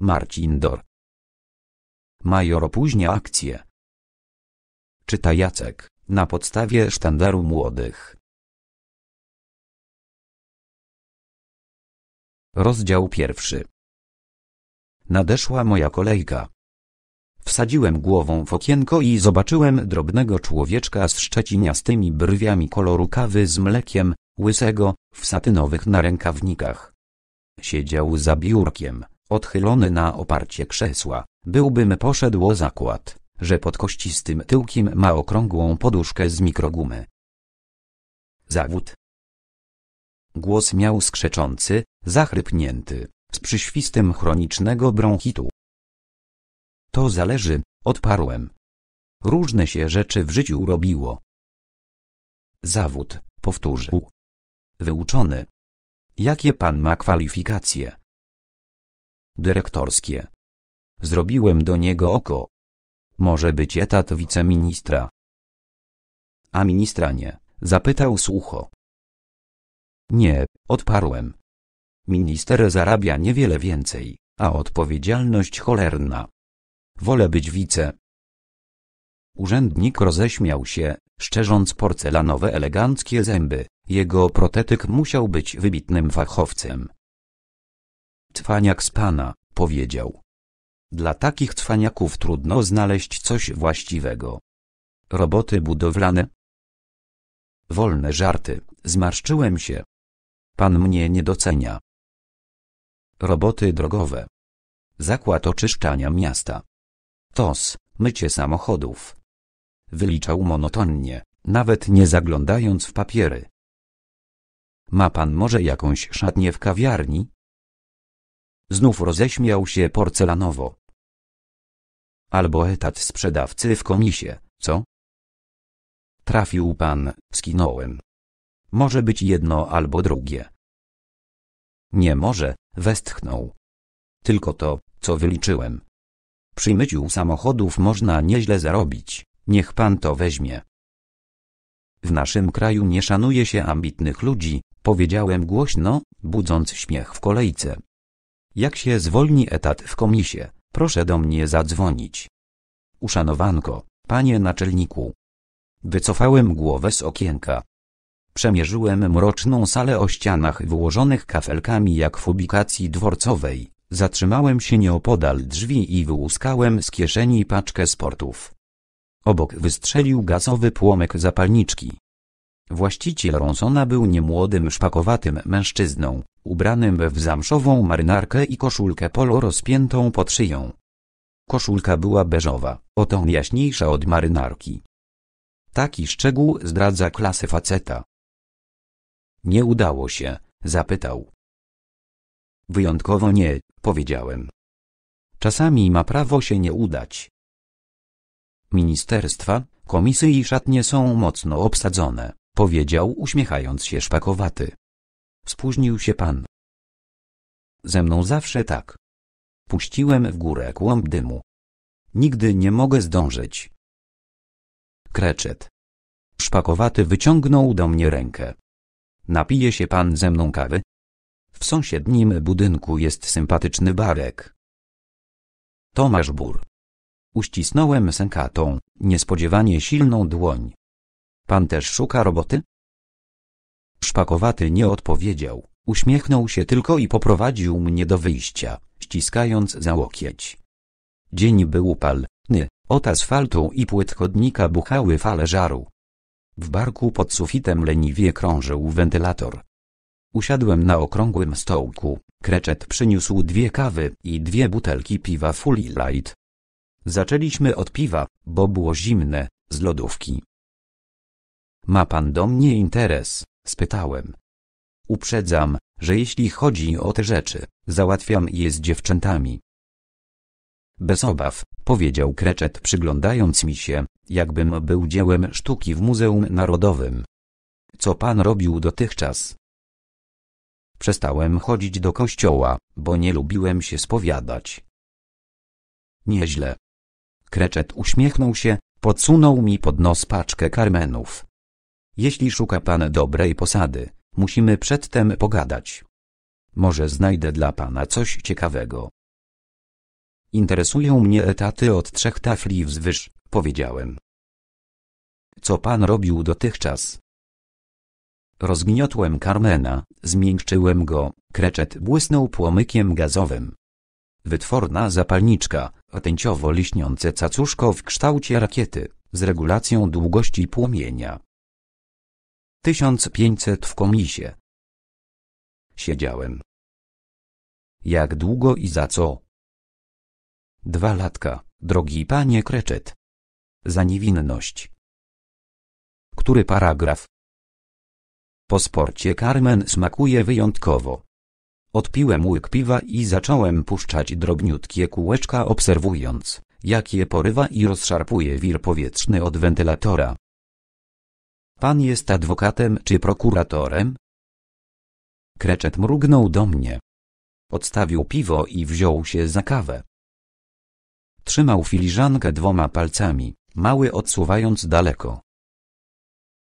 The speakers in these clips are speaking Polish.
Marcin Dor. Major opóźnia akcję. Czyta Jacek, na podstawie sztandaru młodych. Rozdział pierwszy. Nadeszła moja kolejka. Wsadziłem głową w okienko i zobaczyłem drobnego człowieczka z szczeciniastymi brwiami koloru kawy z mlekiem, łysego, w satynowych narękawnikach. Siedział za biurkiem, Odchylony na oparcie krzesła, byłbym poszedł o zakład, że pod kościstym tyłkiem ma okrągłą poduszkę z mikrogumy. Zawód. Głos miał skrzeczący, zachrypnięty, z przyświstem chronicznego bronchitu. To zależy, odparłem. Różne się rzeczy w życiu robiło. Zawód, powtórzył. Wyuczony. Jakie pan ma kwalifikacje? dyrektorskie. Zrobiłem do niego oko. Może być etat wiceministra. A ministra nie, zapytał sucho. Nie, odparłem. Minister zarabia niewiele więcej, a odpowiedzialność cholerna. Wolę być wice. Urzędnik roześmiał się, szczerząc porcelanowe eleganckie zęby. Jego protetyk musiał być wybitnym fachowcem. Cwaniak z pana, powiedział. Dla takich cwaniaków trudno znaleźć coś właściwego. Roboty budowlane? Wolne żarty, zmarszczyłem się. Pan mnie nie docenia. Roboty drogowe. Zakład oczyszczania miasta. TOS, mycie samochodów. Wyliczał monotonnie, nawet nie zaglądając w papiery. Ma pan może jakąś szatnię w kawiarni? Znów roześmiał się porcelanowo. Albo etat sprzedawcy w komisie, co? Trafił pan, skinąłem. Może być jedno albo drugie. Nie może, westchnął. Tylko to, co wyliczyłem. Przy myciu samochodów można nieźle zarobić, niech pan to weźmie. W naszym kraju nie szanuje się ambitnych ludzi, powiedziałem głośno, budząc śmiech w kolejce. Jak się zwolni etat w komisie, proszę do mnie zadzwonić. Uszanowanko, panie naczelniku. Wycofałem głowę z okienka. Przemierzyłem mroczną salę o ścianach wyłożonych kafelkami jak w ubikacji dworcowej. Zatrzymałem się nieopodal drzwi i wyłuskałem z kieszeni paczkę sportów. Obok wystrzelił gazowy płomek zapalniczki. Właściciel Ronsona był niemłodym szpakowatym mężczyzną, ubranym w zamszową marynarkę i koszulkę polo rozpiętą pod szyją. Koszulka była beżowa, o ton jaśniejsza od marynarki. Taki szczegół zdradza klasę faceta. Nie udało się, zapytał. Wyjątkowo nie, powiedziałem. Czasami ma prawo się nie udać. Ministerstwa, komisy i szatnie są mocno obsadzone. Powiedział, uśmiechając się szpakowaty. Spóźnił się pan. Ze mną zawsze tak. Puściłem w górę kłąb dymu. Nigdy nie mogę zdążyć. Kreczet. Szpakowaty wyciągnął do mnie rękę. Napije się pan ze mną kawy? W sąsiednim budynku jest sympatyczny barek. Tomasz Bur. Uścisnąłem sękatą, niespodziewanie silną dłoń. Pan też szuka roboty? Szpakowaty nie odpowiedział, uśmiechnął się tylko i poprowadził mnie do wyjścia, ściskając za łokieć. Dzień był upalny, od asfaltu i płyt chodnika buchały fale żaru. W barku pod sufitem leniwie krążył wentylator. Usiadłem na okrągłym stołku, kreczet przyniósł dwie kawy i dwie butelki piwa Fully Light. Zaczęliśmy od piwa, bo było zimne, z lodówki. Ma pan do mnie interes? spytałem. Uprzedzam, że jeśli chodzi o te rzeczy, załatwiam je z dziewczętami. Bez obaw, powiedział Kreczet przyglądając mi się, jakbym był dziełem sztuki w Muzeum Narodowym. Co pan robił dotychczas? Przestałem chodzić do kościoła, bo nie lubiłem się spowiadać. Nieźle. Kreczet uśmiechnął się, podsunął mi pod nos paczkę karmenów. Jeśli szuka pan dobrej posady, musimy przedtem pogadać. Może znajdę dla pana coś ciekawego. Interesują mnie etaty od trzech tafli wzwyż, powiedziałem. Co pan robił dotychczas? Rozgniotłem Carmena, zmiękczyłem go, kreczet błysnął płomykiem gazowym. Wytworna zapalniczka, tęciowo-liśniące cacuszko w kształcie rakiety, z regulacją długości płomienia. 1500 w komisie. Siedziałem. Jak długo i za co? Dwa latka, drogi panie Kreczet. Za niewinność. Który paragraf? Po sporcie Carmen smakuje wyjątkowo. Odpiłem łyk piwa i zacząłem puszczać drobniutkie kółeczka obserwując, jak je porywa i rozszarpuje wir powietrzny od wentylatora. Pan jest adwokatem czy prokuratorem? Kreczet mrugnął do mnie. Odstawił piwo i wziął się za kawę. Trzymał filiżankę dwoma palcami, mały odsuwając daleko.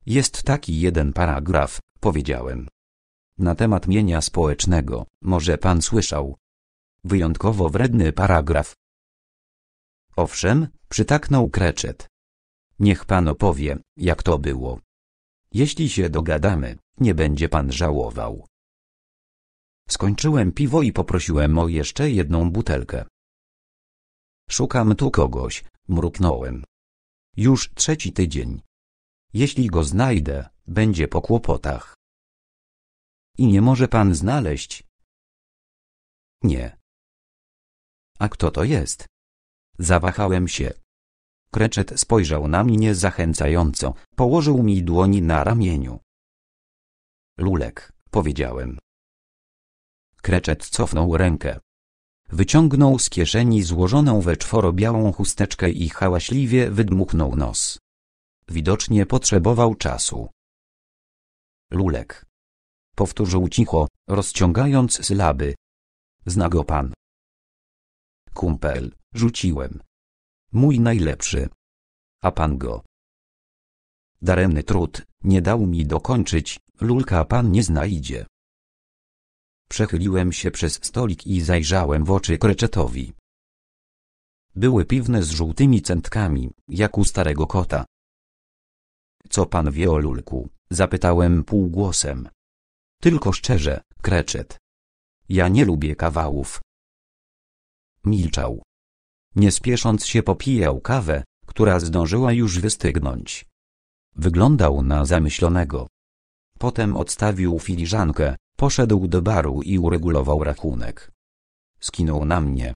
Jest taki jeden paragraf, powiedziałem. Na temat mienia społecznego, może pan słyszał. Wyjątkowo wredny paragraf. Owszem, przytaknął Kreczet. Niech pan opowie, jak to było. Jeśli się dogadamy, nie będzie pan żałował. Skończyłem piwo i poprosiłem o jeszcze jedną butelkę. Szukam tu kogoś, mruknąłem. Już trzeci tydzień. Jeśli go znajdę, będzie po kłopotach. I nie może pan znaleźć? Nie. A kto to jest? Zawahałem się. Kreczet spojrzał na mnie zachęcająco, położył mi dłoń na ramieniu. Lulek, powiedziałem. Kreczet cofnął rękę. Wyciągnął z kieszeni złożoną we czworo białą chusteczkę i hałaśliwie wydmuchnął nos. Widocznie potrzebował czasu. Lulek. Powtórzył cicho, rozciągając sylaby. Zna go pan. Kumpel, rzuciłem. Mój najlepszy. A pan go. Daremny trud, nie dał mi dokończyć, lulka pan nie znajdzie. Przechyliłem się przez stolik i zajrzałem w oczy kreczetowi. Były piwne z żółtymi centkami, jak u starego kota. Co pan wie o lulku? Zapytałem półgłosem. Tylko szczerze, kreczet. Ja nie lubię kawałów. Milczał. Nie spiesząc się popijał kawę, która zdążyła już wystygnąć. Wyglądał na zamyślonego. Potem odstawił filiżankę, poszedł do baru i uregulował rachunek. Skinął na mnie.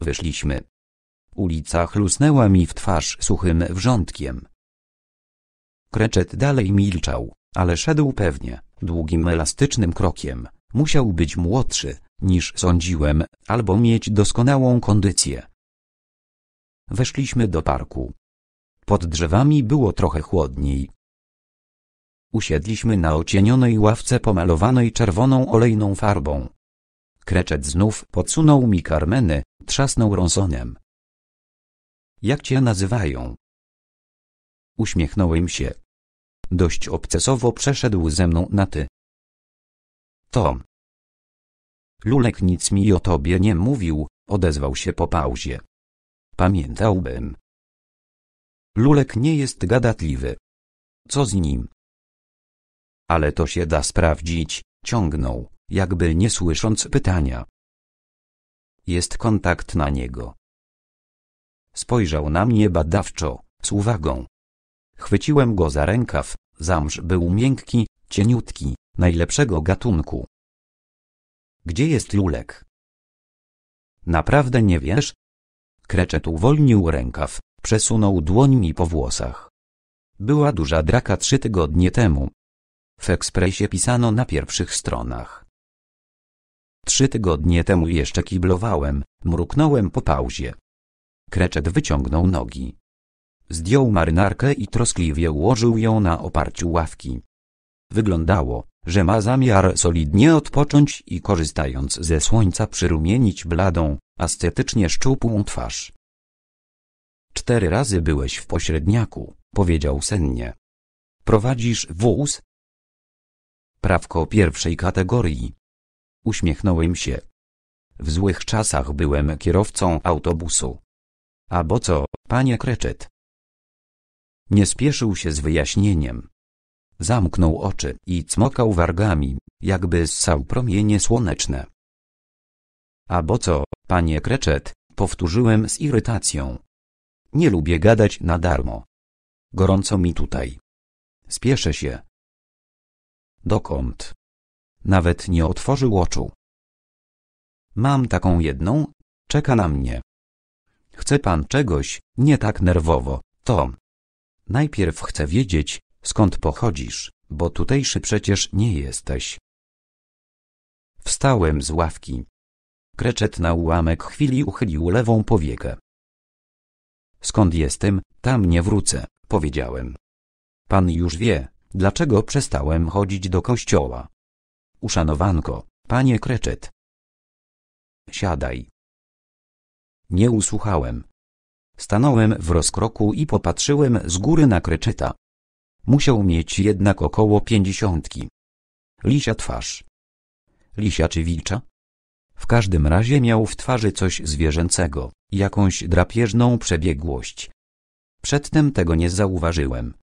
Wyszliśmy. Ulica chlusnęła mi w twarz suchym wrzątkiem. Kreczet dalej milczał, ale szedł pewnie, długim elastycznym krokiem. Musiał być młodszy, niż sądziłem, albo mieć doskonałą kondycję. Weszliśmy do parku. Pod drzewami było trochę chłodniej. Usiedliśmy na ocienionej ławce pomalowanej czerwoną olejną farbą. Kreczet znów podsunął mi karmeny, trzasnął ronsonem. Jak cię nazywają? Uśmiechnąłem się. Dość obcesowo przeszedł ze mną na ty. Tom. Lulek nic mi o tobie nie mówił, odezwał się po pauzie. Pamiętałbym. Lulek nie jest gadatliwy. Co z nim? Ale to się da sprawdzić, ciągnął, jakby nie słysząc pytania. Jest kontakt na niego. Spojrzał na mnie badawczo, z uwagą. Chwyciłem go za rękaw, zamrz był miękki, cieniutki, najlepszego gatunku. Gdzie jest Julek? Naprawdę nie wiesz? Kreczet uwolnił rękaw, przesunął dłoń mi po włosach. Była duża draka trzy tygodnie temu. W ekspresie pisano na pierwszych stronach. Trzy tygodnie temu jeszcze kiblowałem, mruknąłem po pauzie. Kreczet wyciągnął nogi. Zdjął marynarkę i troskliwie ułożył ją na oparciu ławki. Wyglądało, że ma zamiar solidnie odpocząć i korzystając ze słońca przyrumienić bladą, ascetycznie szczupłą twarz. Cztery razy byłeś w pośredniaku, powiedział sennie. Prowadzisz wóz? Prawko pierwszej kategorii. Uśmiechnąłem się. W złych czasach byłem kierowcą autobusu. A bo co, panie Kreczet? Nie spieszył się z wyjaśnieniem. Zamknął oczy i cmokał wargami, jakby ssał promienie słoneczne. A bo co, panie Kreczet, powtórzyłem z irytacją. Nie lubię gadać na darmo. Gorąco mi tutaj. Spieszę się. Dokąd? Nawet nie otworzył oczu. Mam taką jedną, czeka na mnie. Chce pan czegoś, nie tak nerwowo, to. Najpierw chcę wiedzieć, skąd pochodzisz, bo tutejszy przecież nie jesteś. Wstałem z ławki. Kreczet na ułamek chwili uchylił lewą powiekę. Skąd jestem, tam nie wrócę, powiedziałem. Pan już wie, dlaczego przestałem chodzić do kościoła. Uszanowanko, panie Kreczet. Siadaj. Nie usłuchałem. Stanąłem w rozkroku i popatrzyłem z góry na Kreczyta. Musiał mieć jednak około pięćdziesiątki. Lisia twarz. Lisia czy wilcza? W każdym razie miał w twarzy coś zwierzęcego, jakąś drapieżną przebiegłość. Przedtem tego nie zauważyłem.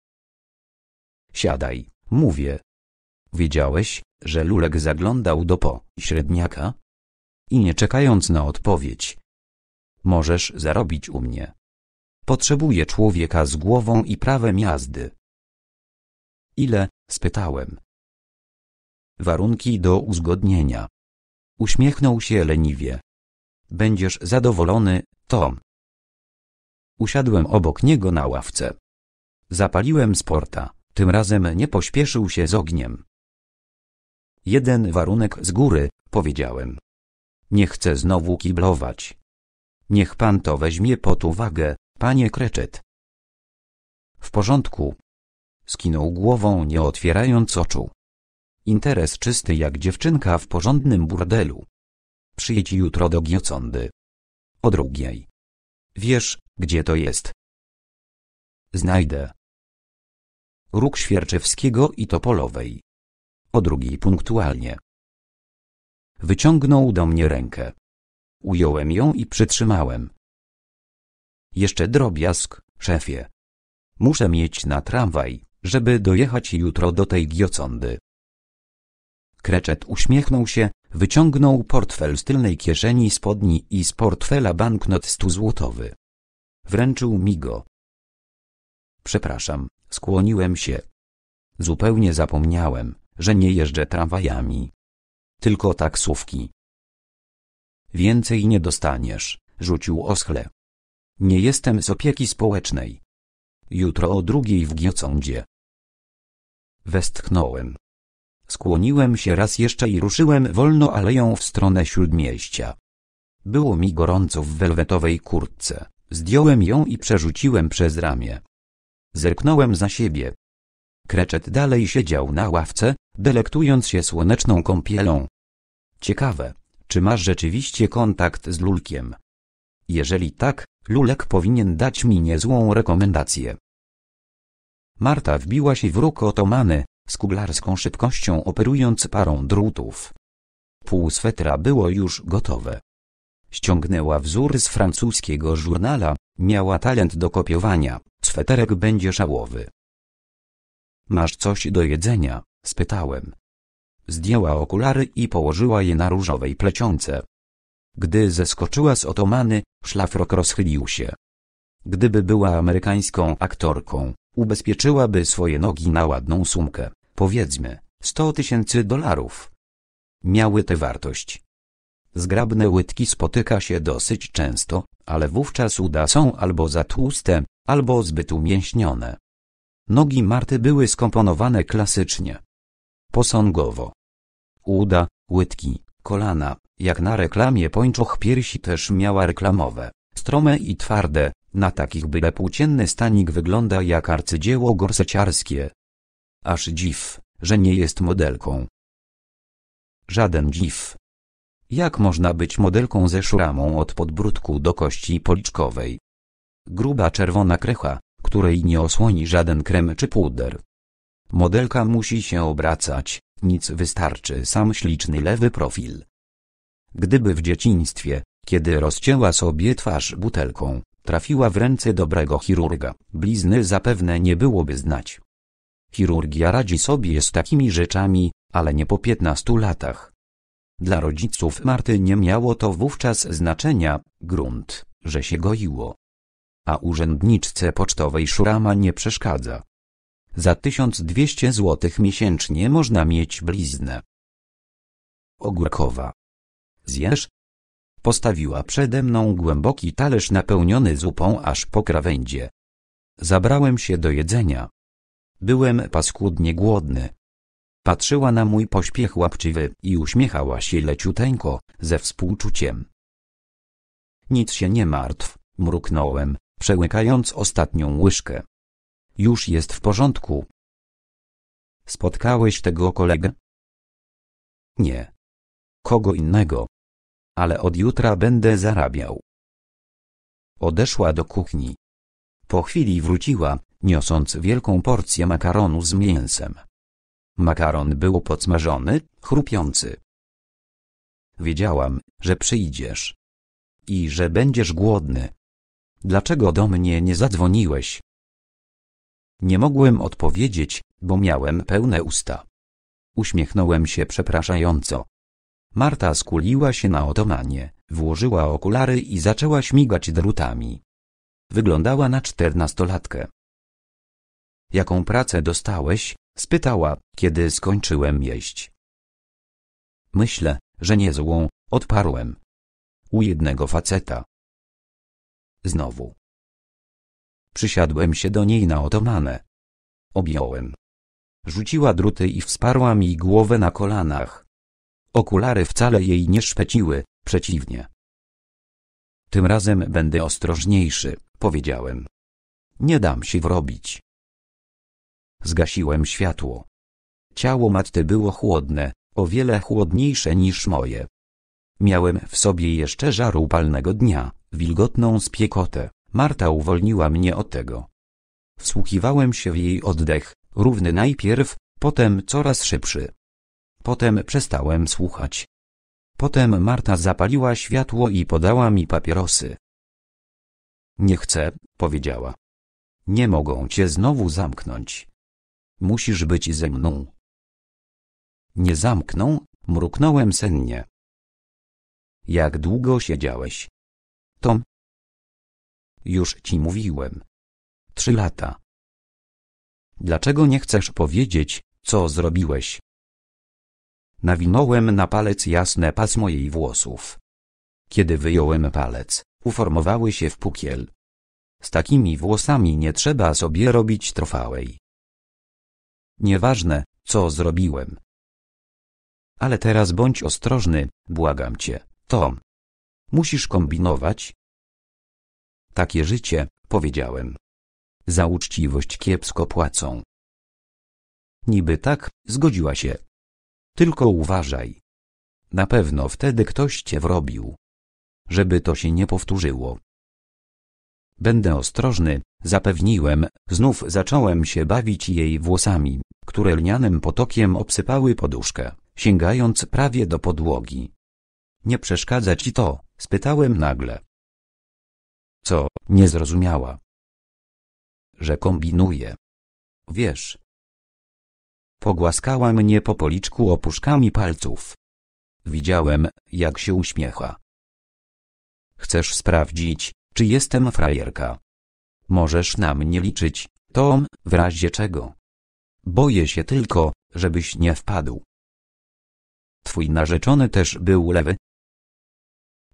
Siadaj, mówię. Wiedziałeś, że Lulek zaglądał do po średniaka? I nie czekając na odpowiedź. Możesz zarobić u mnie. Potrzebuję człowieka z głową i prawem jazdy. Ile? spytałem. Warunki do uzgodnienia. Uśmiechnął się leniwie. Będziesz zadowolony, Tom. Usiadłem obok niego na ławce. Zapaliłem sporta. Tym razem nie pośpieszył się z ogniem. Jeden warunek z góry, powiedziałem. Nie chcę znowu kiblować. Niech pan to weźmie pod uwagę, panie Kreczet. W porządku, Skinął głową, nie otwierając oczu. Interes czysty jak dziewczynka w porządnym burdelu. Przyjedź jutro do Giocondy. O drugiej. Wiesz, gdzie to jest. Znajdę. Róg Świerczewskiego i Topolowej. O drugiej punktualnie. Wyciągnął do mnie rękę. Ująłem ją i przytrzymałem. Jeszcze drobiazg, szefie. Muszę mieć na tramwaj żeby dojechać jutro do tej giocondy. Kreczet uśmiechnął się, wyciągnął portfel z tylnej kieszeni spodni i z portfela banknot stuzłotowy. Wręczył mi go. Przepraszam, skłoniłem się. Zupełnie zapomniałem, że nie jeżdżę tramwajami. Tylko taksówki. Więcej nie dostaniesz, rzucił oschle. Nie jestem z opieki społecznej. Jutro o drugiej w giocondzie. Westchnąłem. Skłoniłem się raz jeszcze i ruszyłem wolno aleją w stronę śródmieścia. Było mi gorąco w welwetowej kurtce. Zdjąłem ją i przerzuciłem przez ramię. Zerknąłem za siebie. Kreczet dalej siedział na ławce, delektując się słoneczną kąpielą. Ciekawe, czy masz rzeczywiście kontakt z lulkiem? Jeżeli tak, lulek powinien dać mi niezłą rekomendację. Marta wbiła się w róg otomany, z kuglarską szybkością operując parą drutów. Pół swetra było już gotowe. Ściągnęła wzór z francuskiego żurnala, miała talent do kopiowania, sweterek będzie szałowy. Masz coś do jedzenia? spytałem. Zdjęła okulary i położyła je na różowej plecionce. Gdy zeskoczyła z otomany, szlafrok rozchylił się. Gdyby była amerykańską aktorką, Ubezpieczyłaby swoje nogi na ładną sumkę, powiedzmy, 100 tysięcy dolarów. Miały tę wartość. Zgrabne łydki spotyka się dosyć często, ale wówczas uda są albo za tłuste, albo zbyt umięśnione. Nogi Marty były skomponowane klasycznie. Posągowo. Uda, łydki, kolana, jak na reklamie pończoch piersi też miała reklamowe, strome i twarde, na takich byle płócienny stanik wygląda jak arcydzieło gorseciarskie. Aż dziw, że nie jest modelką. Żaden dziw. Jak można być modelką ze szuramą od podbródku do kości policzkowej? Gruba czerwona krecha, której nie osłoni żaden krem czy puder. Modelka musi się obracać, nic wystarczy sam śliczny lewy profil. Gdyby w dzieciństwie, kiedy rozcięła sobie twarz butelką, trafiła w ręce dobrego chirurga, blizny zapewne nie byłoby znać. Chirurgia radzi sobie z takimi rzeczami, ale nie po piętnastu latach. Dla rodziców Marty nie miało to wówczas znaczenia, grunt, że się goiło. A urzędniczce pocztowej szurama nie przeszkadza. Za 1200 zł miesięcznie można mieć bliznę. Ogórkowa. Zjesz, Postawiła przede mną głęboki talerz napełniony zupą aż po krawędzie. Zabrałem się do jedzenia. Byłem paskudnie głodny. Patrzyła na mój pośpiech łapczywy i uśmiechała się leciuteńko, ze współczuciem. Nic się nie martw, mruknąłem, przełykając ostatnią łyżkę. Już jest w porządku. Spotkałeś tego kolegę? Nie. Kogo innego? ale od jutra będę zarabiał. Odeszła do kuchni. Po chwili wróciła, niosąc wielką porcję makaronu z mięsem. Makaron był podsmażony, chrupiący. Wiedziałam, że przyjdziesz. I że będziesz głodny. Dlaczego do mnie nie zadzwoniłeś? Nie mogłem odpowiedzieć, bo miałem pełne usta. Uśmiechnąłem się przepraszająco. Marta skuliła się na otomanie, włożyła okulary i zaczęła śmigać drutami. Wyglądała na czternastolatkę. Jaką pracę dostałeś? spytała, kiedy skończyłem jeść. Myślę, że niezłą, odparłem. U jednego faceta. Znowu. Przysiadłem się do niej na otomanę. Objąłem. Rzuciła druty i wsparła mi głowę na kolanach. Okulary wcale jej nie szpeciły, przeciwnie. Tym razem będę ostrożniejszy, powiedziałem. Nie dam się wrobić. Zgasiłem światło. Ciało Matty było chłodne, o wiele chłodniejsze niż moje. Miałem w sobie jeszcze żar upalnego dnia, wilgotną spiekotę. Marta uwolniła mnie od tego. Wsłuchiwałem się w jej oddech, równy najpierw, potem coraz szybszy. Potem przestałem słuchać. Potem Marta zapaliła światło i podała mi papierosy. Nie chcę, powiedziała. Nie mogą cię znowu zamknąć. Musisz być ze mną. Nie zamkną, mruknąłem sennie. Jak długo siedziałeś? Tom. Już ci mówiłem. Trzy lata. Dlaczego nie chcesz powiedzieć, co zrobiłeś? Nawinąłem na palec jasne pasmo jej włosów. Kiedy wyjąłem palec, uformowały się w pukiel. Z takimi włosami nie trzeba sobie robić trofałej. Nieważne, co zrobiłem. Ale teraz bądź ostrożny, błagam cię, Tom. Musisz kombinować. Takie życie, powiedziałem. Za uczciwość kiepsko płacą. Niby tak, zgodziła się. Tylko uważaj. Na pewno wtedy ktoś cię wrobił. Żeby to się nie powtórzyło. Będę ostrożny, zapewniłem, znów zacząłem się bawić jej włosami, które lnianym potokiem obsypały poduszkę, sięgając prawie do podłogi. Nie przeszkadza ci to, spytałem nagle. Co, nie zrozumiała? Że kombinuję. Wiesz, Pogłaskała mnie po policzku opuszkami palców. Widziałem, jak się uśmiecha. Chcesz sprawdzić, czy jestem frajerka? Możesz na mnie liczyć, Tom, w razie czego. Boję się tylko, żebyś nie wpadł. Twój narzeczony też był lewy?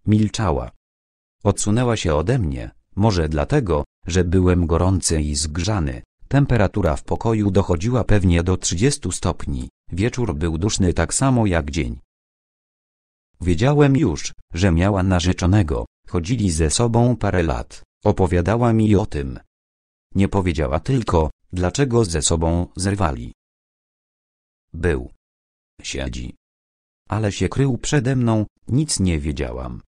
Milczała. Odsunęła się ode mnie, może dlatego, że byłem gorący i zgrzany. Temperatura w pokoju dochodziła pewnie do 30 stopni, wieczór był duszny tak samo jak dzień. Wiedziałem już, że miała narzeczonego, chodzili ze sobą parę lat, opowiadała mi o tym. Nie powiedziała tylko, dlaczego ze sobą zerwali. Był. Siedzi. Ale się krył przede mną, nic nie wiedziałam.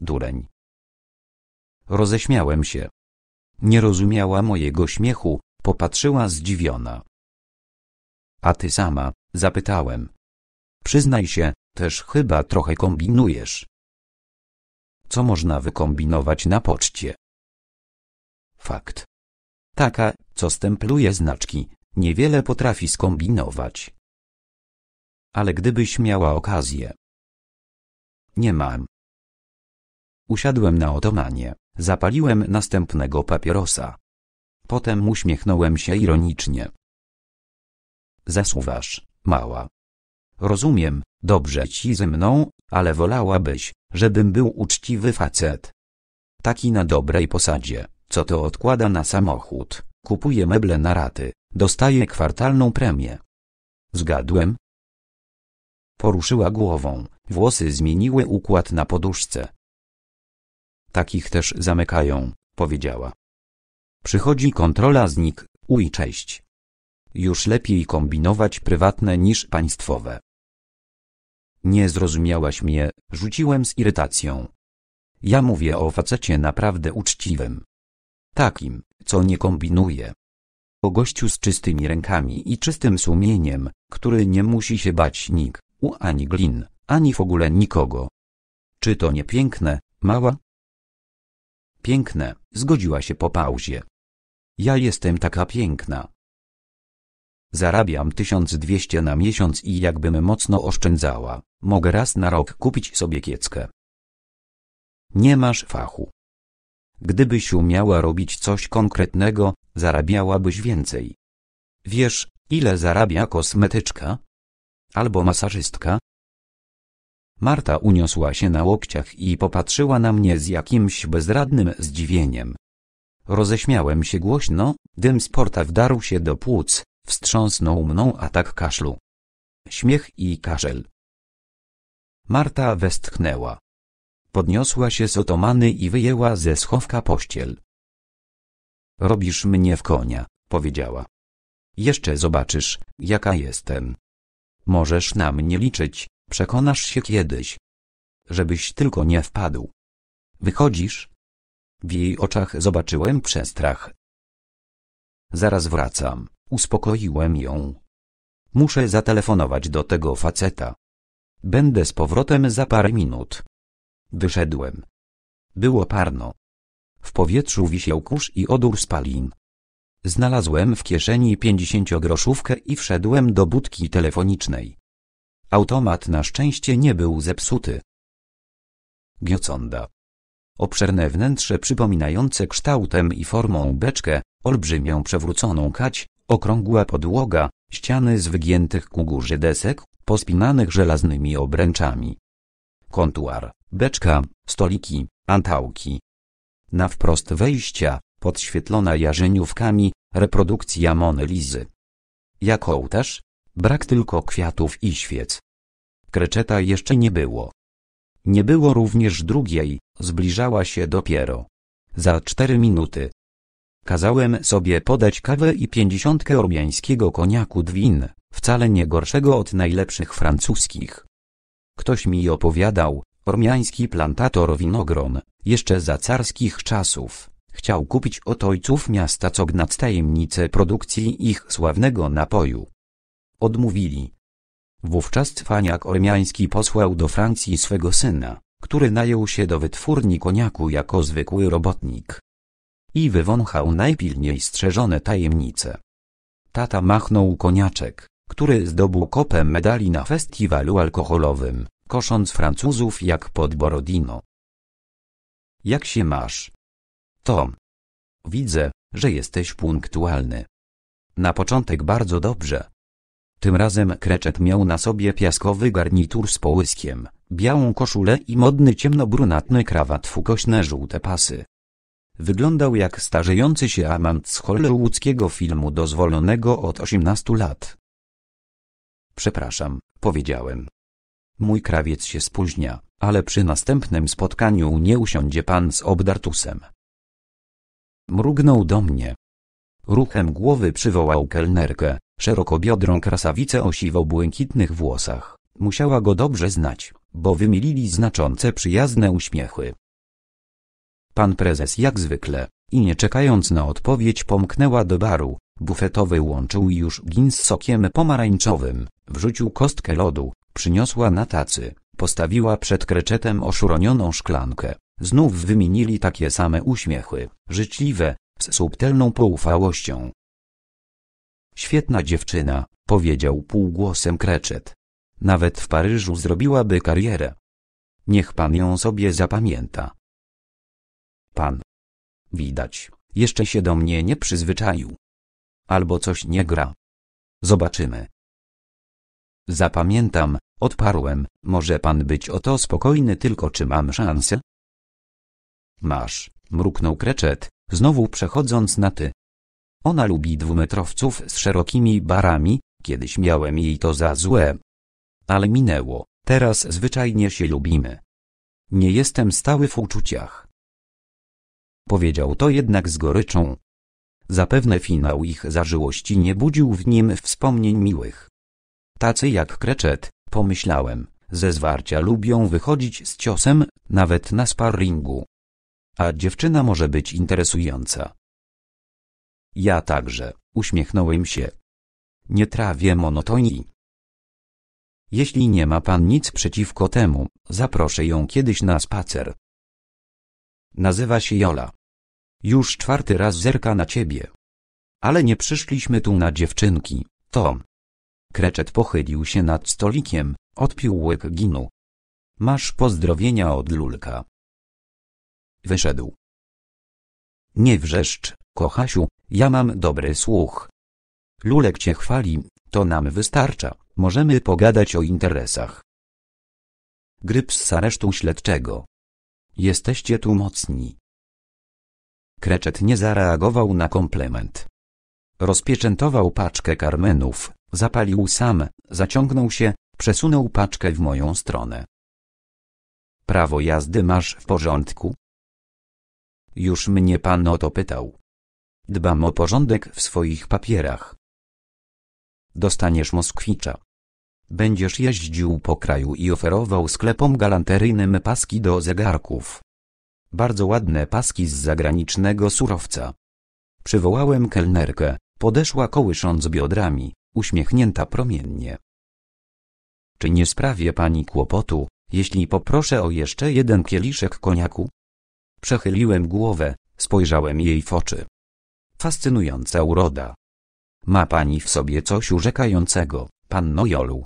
Dureń. Roześmiałem się. Nie rozumiała mojego śmiechu, popatrzyła zdziwiona. A ty sama, zapytałem. Przyznaj się, też chyba trochę kombinujesz. Co można wykombinować na poczcie? Fakt. Taka, co stempluje znaczki, niewiele potrafi skombinować. Ale gdybyś miała okazję. Nie mam. Usiadłem na otomanie. Zapaliłem następnego papierosa. Potem uśmiechnąłem się ironicznie. Zasuwasz, mała. Rozumiem, dobrze ci ze mną, ale wolałabyś, żebym był uczciwy facet. Taki na dobrej posadzie, co to odkłada na samochód, kupuje meble na raty, dostaje kwartalną premię. Zgadłem? Poruszyła głową, włosy zmieniły układ na poduszce takich też zamykają, powiedziała. Przychodzi kontrola znik, u i cześć. Już lepiej kombinować prywatne niż państwowe. Nie zrozumiałaś mnie, rzuciłem z irytacją. Ja mówię o facecie naprawdę uczciwym. Takim, co nie kombinuje. O gościu z czystymi rękami i czystym sumieniem, który nie musi się bać nik, u ani glin, ani w ogóle nikogo. Czy to nie piękne, mała? Piękne, zgodziła się po pauzie. Ja jestem taka piękna. Zarabiam 1200 na miesiąc i jakbym mocno oszczędzała, mogę raz na rok kupić sobie kieckę. Nie masz fachu. Gdybyś umiała robić coś konkretnego, zarabiałabyś więcej. Wiesz, ile zarabia kosmetyczka? Albo masażystka? Marta uniosła się na łokciach i popatrzyła na mnie z jakimś bezradnym zdziwieniem. Roześmiałem się głośno, dym z porta wdarł się do płuc, wstrząsnął mną atak kaszlu. Śmiech i kaszel. Marta westchnęła. Podniosła się z otomany i wyjęła ze schowka pościel. Robisz mnie w konia, powiedziała. Jeszcze zobaczysz, jaka jestem. Możesz na mnie liczyć. Przekonasz się kiedyś. Żebyś tylko nie wpadł. Wychodzisz? W jej oczach zobaczyłem przestrach. Zaraz wracam, uspokoiłem ją. Muszę zatelefonować do tego faceta. Będę z powrotem za parę minut. Wyszedłem. Było parno. W powietrzu wisiał kurz i odór spalin. Znalazłem w kieszeni pięćdziesięciogroszówkę i wszedłem do budki telefonicznej. Automat na szczęście nie był zepsuty. Gioconda. Obszerne wnętrze przypominające kształtem i formą beczkę, olbrzymią przewróconą kać, okrągła podłoga, ściany z wygiętych ku górze desek, pospinanych żelaznymi obręczami. Kontuar, beczka, stoliki, antałki. Na wprost wejścia, podświetlona jarzeniówkami, reprodukcja Mony Lizy. Jako ołtarz, Brak tylko kwiatów i świec. Kreczeta jeszcze nie było. Nie było również drugiej, zbliżała się dopiero. Za cztery minuty. Kazałem sobie podać kawę i pięćdziesiątkę ormiańskiego koniaku Dwin, wcale nie gorszego od najlepszych francuskich. Ktoś mi opowiadał, ormiański plantator winogron, jeszcze za carskich czasów, chciał kupić od ojców miasta cognat tajemnicę produkcji ich sławnego napoju odmówili. Wówczas cwaniak ormiański posłał do Francji swego syna, który najął się do wytwórni koniaku jako zwykły robotnik. I wywąchał najpilniej strzeżone tajemnice. Tata machnął koniaczek, który zdobył kopę medali na festiwalu alkoholowym, kosząc Francuzów jak pod Borodino. Jak się masz? Tom. Widzę, że jesteś punktualny. Na początek bardzo dobrze, tym razem Kreczet miał na sobie piaskowy garnitur z połyskiem, białą koszulę i modny ciemnobrunatny krawat fukośne żółte pasy. Wyglądał jak starzejący się amant z hollywoodzkiego filmu dozwolonego od 18 lat. Przepraszam, powiedziałem. Mój krawiec się spóźnia, ale przy następnym spotkaniu nie usiądzie pan z obdartusem. Mrugnął do mnie. Ruchem głowy przywołał kelnerkę, szerokobiodrą krasawicę o siwo-błękitnych włosach. Musiała go dobrze znać, bo wymilili znaczące przyjazne uśmiechy. Pan prezes jak zwykle, i nie czekając na odpowiedź pomknęła do baru, bufetowy łączył już gin z sokiem pomarańczowym, wrzucił kostkę lodu, przyniosła na tacy, postawiła przed kreczetem oszuronioną szklankę. Znów wymienili takie same uśmiechy, życzliwe, z subtelną poufałością, Świetna dziewczyna, powiedział półgłosem Kreczet. Nawet w Paryżu zrobiłaby karierę. Niech pan ją sobie zapamięta. Pan. Widać, jeszcze się do mnie nie przyzwyczaił. Albo coś nie gra. Zobaczymy. Zapamiętam, odparłem, może pan być o to spokojny tylko czy mam szansę? Masz, mruknął Kreczet, znowu przechodząc na ty. Ona lubi dwumetrowców z szerokimi barami, kiedyś miałem jej to za złe. Ale minęło, teraz zwyczajnie się lubimy. Nie jestem stały w uczuciach. Powiedział to jednak z goryczą. Zapewne finał ich zażyłości nie budził w nim wspomnień miłych. Tacy jak Kreczet, pomyślałem, ze zwarcia lubią wychodzić z ciosem, nawet na sparringu. A dziewczyna może być interesująca, ja także, uśmiechnąłem się. Nie trawię monotonii. Jeśli nie ma pan nic przeciwko temu, zaproszę ją kiedyś na spacer. Nazywa się Jola. Już czwarty raz zerka na ciebie. Ale nie przyszliśmy tu na dziewczynki, to. Kreczet pochylił się nad stolikiem, odpił łyk ginu. Masz pozdrowienia od Lulka. Wyszedł. Nie wrzeszcz, kochasiu, ja mam dobry słuch. Lulek cię chwali, to nam wystarcza, możemy pogadać o interesach. Gryps z aresztu śledczego. Jesteście tu mocni. Kreczet nie zareagował na komplement. Rozpieczętował paczkę karmenów, zapalił sam, zaciągnął się, przesunął paczkę w moją stronę. Prawo jazdy masz w porządku? Już mnie pan o to pytał. Dbam o porządek w swoich papierach. Dostaniesz Moskwicza. Będziesz jeździł po kraju i oferował sklepom galanteryjnym paski do zegarków. Bardzo ładne paski z zagranicznego surowca. Przywołałem kelnerkę, podeszła kołysząc biodrami, uśmiechnięta promiennie. Czy nie sprawię pani kłopotu, jeśli poproszę o jeszcze jeden kieliszek koniaku? Przechyliłem głowę, spojrzałem jej w oczy. Fascynująca uroda. Ma pani w sobie coś urzekającego, panno Jolu.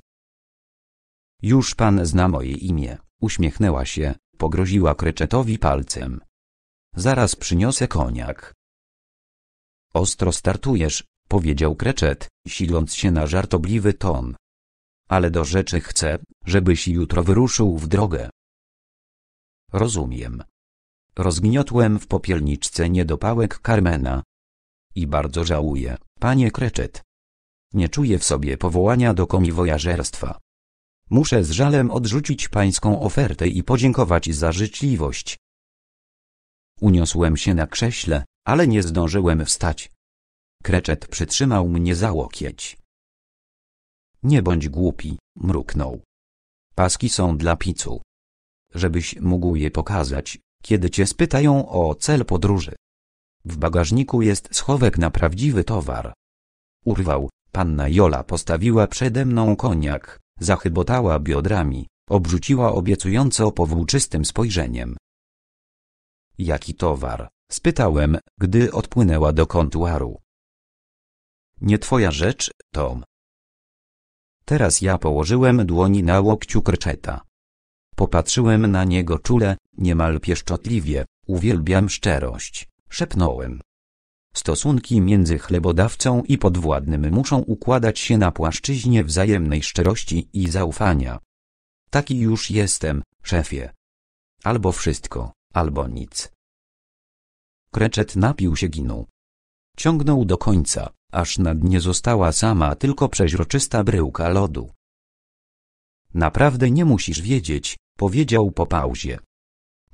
Już pan zna moje imię, uśmiechnęła się, pogroziła kreczetowi palcem. Zaraz przyniosę koniak. Ostro startujesz, powiedział kreczet, siląc się na żartobliwy ton. Ale do rzeczy chcę, żebyś jutro wyruszył w drogę. Rozumiem. Rozgniotłem w popielniczce niedopałek Carmena, i bardzo żałuję, panie Kreczet. Nie czuję w sobie powołania do komiwojażerstwa. Muszę z żalem odrzucić pańską ofertę i podziękować za życzliwość. Uniosłem się na krześle, ale nie zdążyłem wstać. Kreczet przytrzymał mnie za łokieć. Nie bądź głupi, mruknął. Paski są dla picu. Żebyś mógł je pokazać, kiedy cię spytają o cel podróży. W bagażniku jest schowek na prawdziwy towar. Urwał, panna Jola postawiła przede mną koniak, zachybotała biodrami, obrzuciła obiecująco powłóczystym spojrzeniem. Jaki towar? spytałem, gdy odpłynęła do kontuaru. Nie twoja rzecz, Tom. Teraz ja położyłem dłoni na łokciu krczeta. Popatrzyłem na niego czule, niemal pieszczotliwie, uwielbiam szczerość. Szepnąłem. Stosunki między chlebodawcą i podwładnym muszą układać się na płaszczyźnie wzajemnej szczerości i zaufania. Taki już jestem, szefie. Albo wszystko, albo nic. Kreczet napił się ginu. Ciągnął do końca, aż na dnie została sama tylko przeźroczysta bryłka lodu. Naprawdę nie musisz wiedzieć, powiedział po pauzie.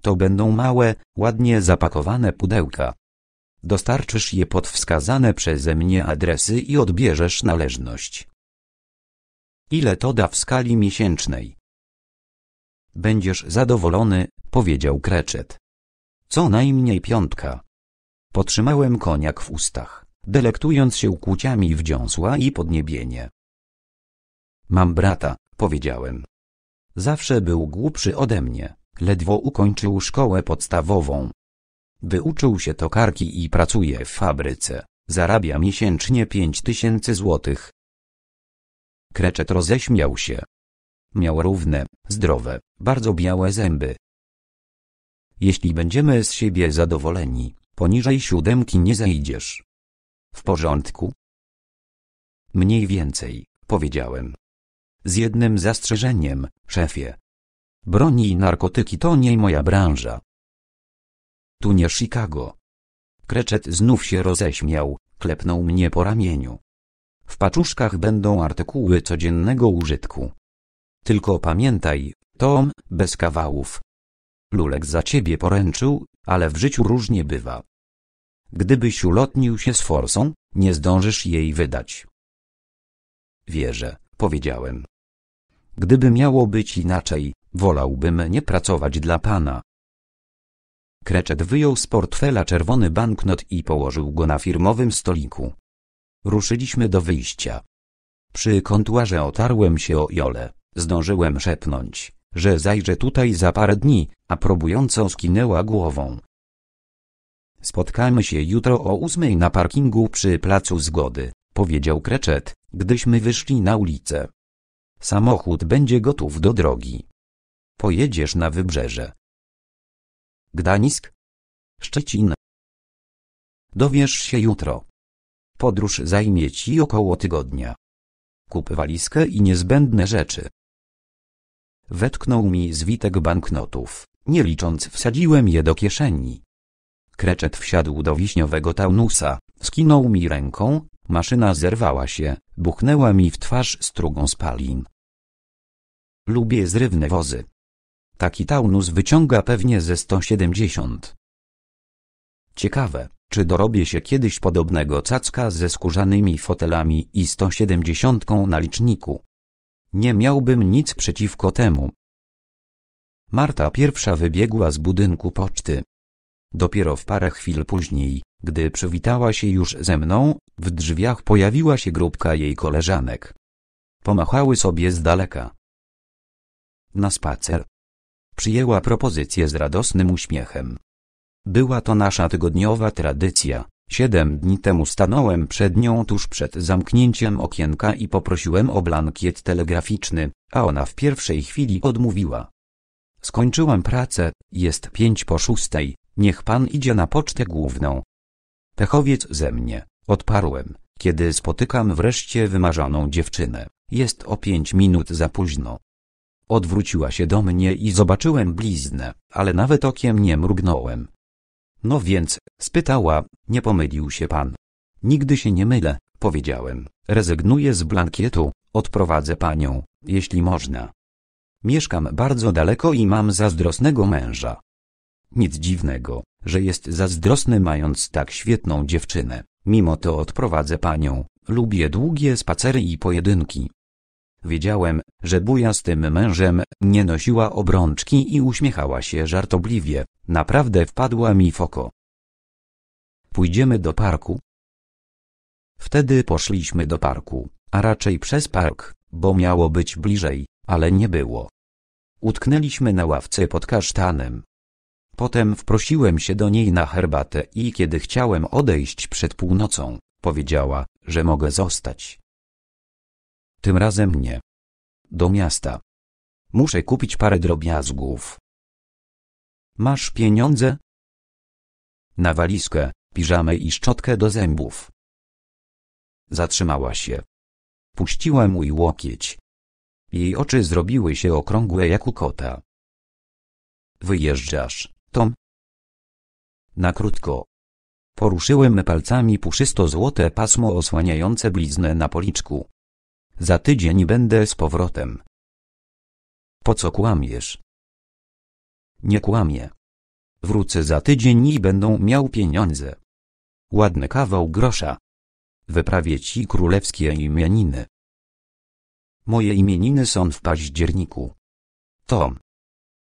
To będą małe, ładnie zapakowane pudełka. Dostarczysz je pod wskazane przeze mnie adresy i odbierzesz należność. Ile to da w skali miesięcznej? Będziesz zadowolony, powiedział Kreczet. Co najmniej piątka. Potrzymałem koniak w ustach, delektując się kłuciami w dziąsła i podniebienie. Mam brata, powiedziałem. Zawsze był głupszy ode mnie. Ledwo ukończył szkołę podstawową. Wyuczył się tokarki i pracuje w fabryce. Zarabia miesięcznie pięć tysięcy złotych. Kreczet roześmiał się. Miał równe, zdrowe, bardzo białe zęby. Jeśli będziemy z siebie zadowoleni, poniżej siódemki nie zejdziesz. W porządku? Mniej więcej, powiedziałem. Z jednym zastrzeżeniem, szefie, Broni i narkotyki to nie moja branża. Tu nie Chicago. Kreczet znów się roześmiał, klepnął mnie po ramieniu. W paczuszkach będą artykuły codziennego użytku. Tylko pamiętaj, Tom, bez kawałów. Lulek za ciebie poręczył, ale w życiu różnie bywa. Gdybyś ulotnił się z forsą, nie zdążysz jej wydać. Wierzę, powiedziałem. Gdyby miało być inaczej, Wolałbym nie pracować dla pana. Kreczet wyjął z portfela czerwony banknot i położył go na firmowym stoliku. Ruszyliśmy do wyjścia. Przy kontuarze otarłem się o Jolę. Zdążyłem szepnąć, że zajrzę tutaj za parę dni, a probująco skinęła głową. Spotkamy się jutro o ósmej na parkingu przy Placu Zgody, powiedział Kreczet, gdyśmy wyszli na ulicę. Samochód będzie gotów do drogi. Pojedziesz na wybrzeże. Gdańsk? Szczecin. Dowiesz się jutro. Podróż zajmie ci około tygodnia. Kup walizkę i niezbędne rzeczy. Wetknął mi zwitek banknotów, nie licząc wsadziłem je do kieszeni. Kreczet wsiadł do wiśniowego taunusa, skinął mi ręką, maszyna zerwała się, buchnęła mi w twarz strugą spalin. Lubię zrywne wozy. Taki Taunus wyciąga pewnie ze 170. Ciekawe, czy dorobię się kiedyś podobnego cacka ze skórzanymi fotelami i 170 na liczniku. Nie miałbym nic przeciwko temu. Marta pierwsza wybiegła z budynku poczty. Dopiero w parę chwil później, gdy przywitała się już ze mną, w drzwiach pojawiła się grupka jej koleżanek. Pomachały sobie z daleka. Na spacer, Przyjęła propozycję z radosnym uśmiechem. Była to nasza tygodniowa tradycja. Siedem dni temu stanąłem przed nią tuż przed zamknięciem okienka i poprosiłem o blankiet telegraficzny, a ona w pierwszej chwili odmówiła. Skończyłam pracę, jest pięć po szóstej, niech pan idzie na pocztę główną. Pechowiec ze mnie, odparłem, kiedy spotykam wreszcie wymarzoną dziewczynę. Jest o pięć minut za późno. Odwróciła się do mnie i zobaczyłem bliznę, ale nawet okiem nie mrugnąłem. No więc, spytała, nie pomylił się pan. Nigdy się nie mylę, powiedziałem, rezygnuję z blankietu, odprowadzę panią, jeśli można. Mieszkam bardzo daleko i mam zazdrosnego męża. Nic dziwnego, że jest zazdrosny mając tak świetną dziewczynę. Mimo to odprowadzę panią, lubię długie spacery i pojedynki. Wiedziałem, że buja z tym mężem, nie nosiła obrączki i uśmiechała się żartobliwie, naprawdę wpadła mi w oko. Pójdziemy do parku? Wtedy poszliśmy do parku, a raczej przez park, bo miało być bliżej, ale nie było. Utknęliśmy na ławce pod kasztanem. Potem wprosiłem się do niej na herbatę i kiedy chciałem odejść przed północą, powiedziała, że mogę zostać. Tym razem nie. Do miasta. Muszę kupić parę drobiazgów. Masz pieniądze? Na walizkę, piżamę i szczotkę do zębów. Zatrzymała się. Puściła mój łokieć. Jej oczy zrobiły się okrągłe jak u kota. Wyjeżdżasz, Tom? Na krótko. Poruszyłem palcami puszysto-złote pasmo osłaniające bliznę na policzku. Za tydzień będę z powrotem. Po co kłamiesz? Nie kłamie. Wrócę za tydzień i będą miał pieniądze. Ładny kawał grosza. Wyprawię ci królewskie imieniny. Moje imieniny są w październiku. Tom.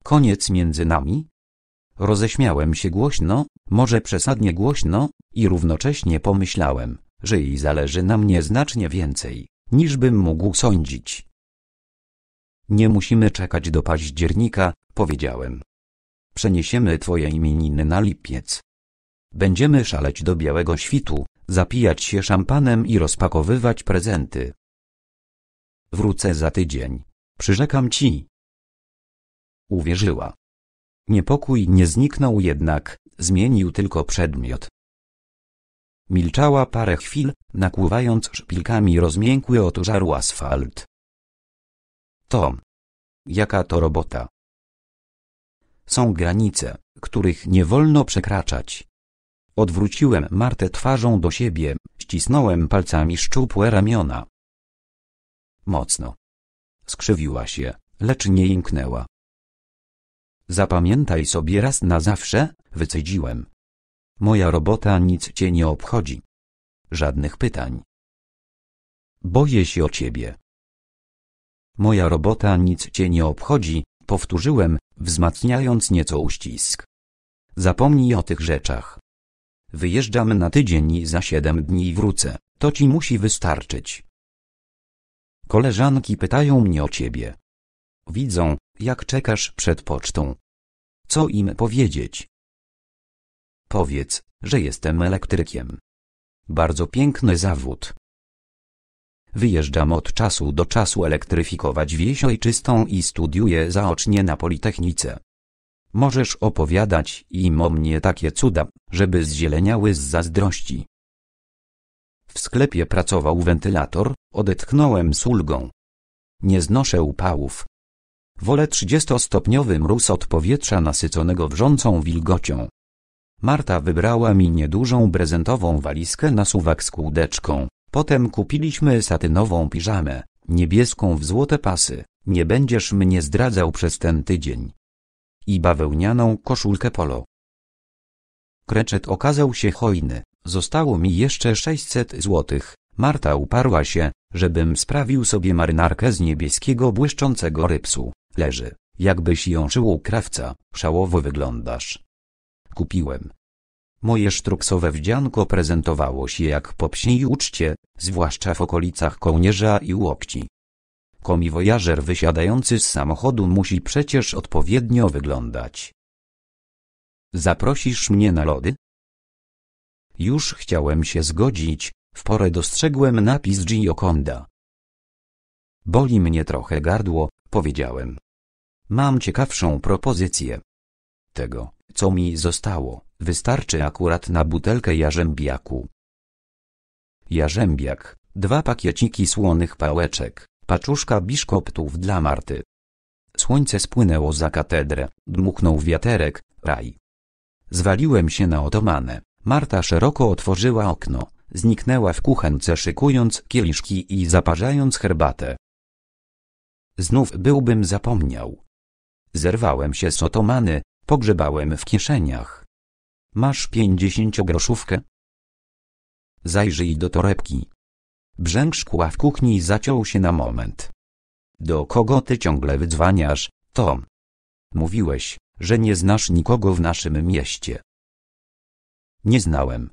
Koniec między nami? Roześmiałem się głośno, może przesadnie głośno, i równocześnie pomyślałem, że jej zależy na mnie znacznie więcej niżbym mógł sądzić. Nie musimy czekać do października, powiedziałem. Przeniesiemy twoje imieniny na lipiec. Będziemy szaleć do białego świtu, zapijać się szampanem i rozpakowywać prezenty. Wrócę za tydzień. Przyrzekam ci. Uwierzyła. Niepokój nie zniknął jednak, zmienił tylko przedmiot. Milczała parę chwil, nakłuwając szpilkami rozmiękły od żaru asfalt. To. Jaka to robota? Są granice, których nie wolno przekraczać. Odwróciłem Martę twarzą do siebie, ścisnąłem palcami szczupłe ramiona. Mocno. Skrzywiła się, lecz nie imknęła. Zapamiętaj sobie raz na zawsze, wycedziłem. Moja robota nic cię nie obchodzi. Żadnych pytań. Boję się o ciebie. Moja robota nic cię nie obchodzi, powtórzyłem, wzmacniając nieco uścisk. Zapomnij o tych rzeczach. Wyjeżdżam na tydzień i za siedem dni wrócę, to ci musi wystarczyć. Koleżanki pytają mnie o ciebie. Widzą, jak czekasz przed pocztą. Co im powiedzieć? Powiedz, że jestem elektrykiem. Bardzo piękny zawód. Wyjeżdżam od czasu do czasu elektryfikować wieś ojczystą i studiuję zaocznie na Politechnice. Możesz opowiadać im o mnie takie cuda, żeby zzieleniały z zazdrości. W sklepie pracował wentylator, odetchnąłem z ulgą. Nie znoszę upałów. Wolę 30-stopniowy mróz od powietrza nasyconego wrzącą wilgocią. Marta wybrała mi niedużą prezentową walizkę na suwak z kółdeczką. Potem kupiliśmy satynową piżamę, niebieską w złote pasy, nie będziesz mnie zdradzał przez ten tydzień. I bawełnianą koszulkę polo. Kreczet okazał się hojny, zostało mi jeszcze 600 złotych. Marta uparła się, żebym sprawił sobie marynarkę z niebieskiego błyszczącego rybsu. Leży, jakbyś ją szył krawca, szałowo wyglądasz. Kupiłem. Moje sztruksowe wdzianko prezentowało się jak po psiej uczcie, zwłaszcza w okolicach kołnierza i łokci. Komiwojażer wysiadający z samochodu musi przecież odpowiednio wyglądać. Zaprosisz mnie na lody? Już chciałem się zgodzić, w porę dostrzegłem napis Gioconda. Boli mnie trochę gardło, powiedziałem. Mam ciekawszą propozycję. Tego. Co mi zostało, wystarczy akurat na butelkę jarzębiaku. Jarzębiak, dwa pakieciki słonych pałeczek, paczuszka biszkoptów dla Marty. Słońce spłynęło za katedrę, dmuchnął wiaterek, raj. Zwaliłem się na otomanę. Marta szeroko otworzyła okno, zniknęła w kuchence szykując kieliszki i zaparzając herbatę. Znów byłbym zapomniał. Zerwałem się z otomany, Pogrzebałem w kieszeniach. Masz pięćdziesięciogroszówkę? Zajrzyj do torebki. Brzęk szkła w kuchni zaciął się na moment. Do kogo ty ciągle wydzwaniasz, Tom? Mówiłeś, że nie znasz nikogo w naszym mieście. Nie znałem.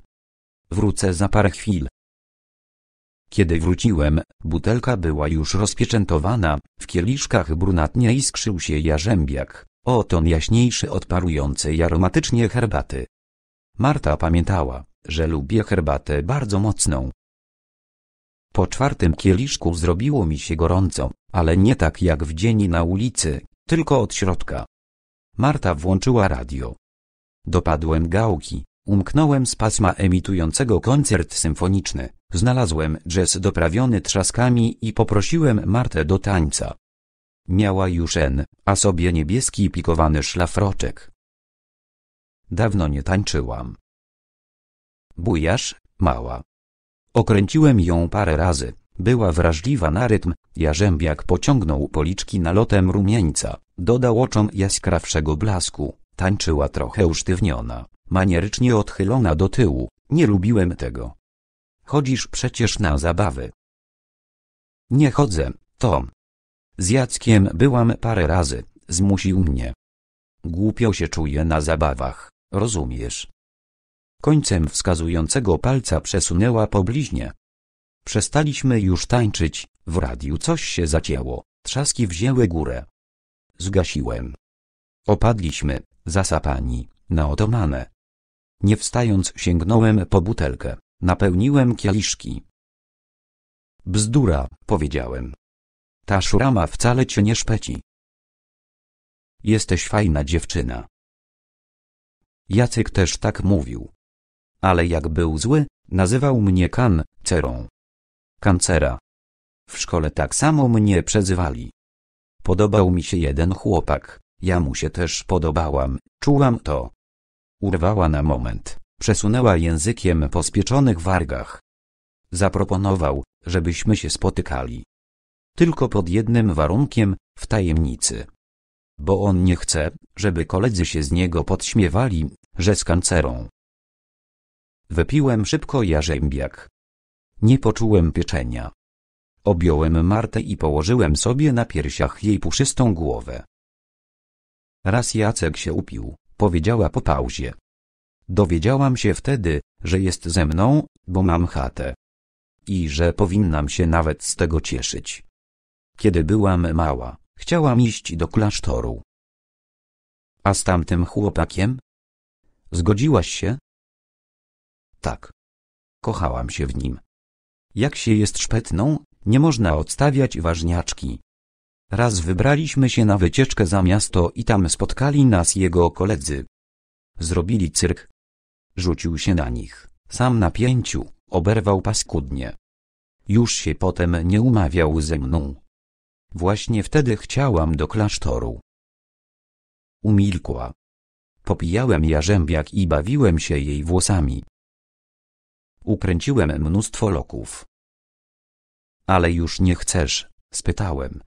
Wrócę za parę chwil. Kiedy wróciłem, butelka była już rozpieczętowana, w kieliszkach brunatnie iskrzył się jarzębiak. O ton jaśniejszy od parującej aromatycznie herbaty. Marta pamiętała, że lubię herbatę bardzo mocną. Po czwartym kieliszku zrobiło mi się gorąco, ale nie tak jak w dzień na ulicy, tylko od środka. Marta włączyła radio. Dopadłem gałki, umknąłem z pasma emitującego koncert symfoniczny, znalazłem jazz doprawiony trzaskami i poprosiłem Martę do tańca. Miała już N, a sobie niebieski pikowany szlafroczek. Dawno nie tańczyłam. Bujasz, mała. Okręciłem ją parę razy, była wrażliwa na rytm, jarzębiak pociągnął policzki nalotem rumieńca, dodał oczom jaskrawszego blasku, tańczyła trochę usztywniona, manierycznie odchylona do tyłu, nie lubiłem tego. Chodzisz przecież na zabawy. Nie chodzę, Tom, z Jackiem byłam parę razy, zmusił mnie. Głupio się czuję na zabawach, rozumiesz? Końcem wskazującego palca przesunęła pobliźnie. Przestaliśmy już tańczyć, w radiu coś się zacięło, trzaski wzięły górę. Zgasiłem. Opadliśmy, zasapani, na otomane. Nie wstając sięgnąłem po butelkę, napełniłem kieliszki. Bzdura, powiedziałem, ta szurama wcale cię nie szpeci. Jesteś fajna dziewczyna. Jacek też tak mówił. Ale jak był zły, nazywał mnie kancerą. Kancera. W szkole tak samo mnie przezywali. Podobał mi się jeden chłopak, ja mu się też podobałam, czułam to. Urwała na moment, przesunęła językiem po spieczonych wargach. Zaproponował, żebyśmy się spotykali tylko pod jednym warunkiem, w tajemnicy. Bo on nie chce, żeby koledzy się z niego podśmiewali, że z kancerą. Wypiłem szybko jarzębiak. Nie poczułem pieczenia. Objąłem Martę i położyłem sobie na piersiach jej puszystą głowę. Raz Jacek się upił, powiedziała po pauzie. Dowiedziałam się wtedy, że jest ze mną, bo mam chatę. I że powinnam się nawet z tego cieszyć. Kiedy byłam mała, chciałam iść do klasztoru. A z tamtym chłopakiem? Zgodziłaś się? Tak. Kochałam się w nim. Jak się jest szpetną, nie można odstawiać ważniaczki. Raz wybraliśmy się na wycieczkę za miasto i tam spotkali nas jego koledzy. Zrobili cyrk. Rzucił się na nich, sam na pięciu, oberwał paskudnie. Już się potem nie umawiał ze mną. Właśnie wtedy chciałam do klasztoru. Umilkła. Popijałem jarzębiak i bawiłem się jej włosami. Ukręciłem mnóstwo loków. Ale już nie chcesz, spytałem.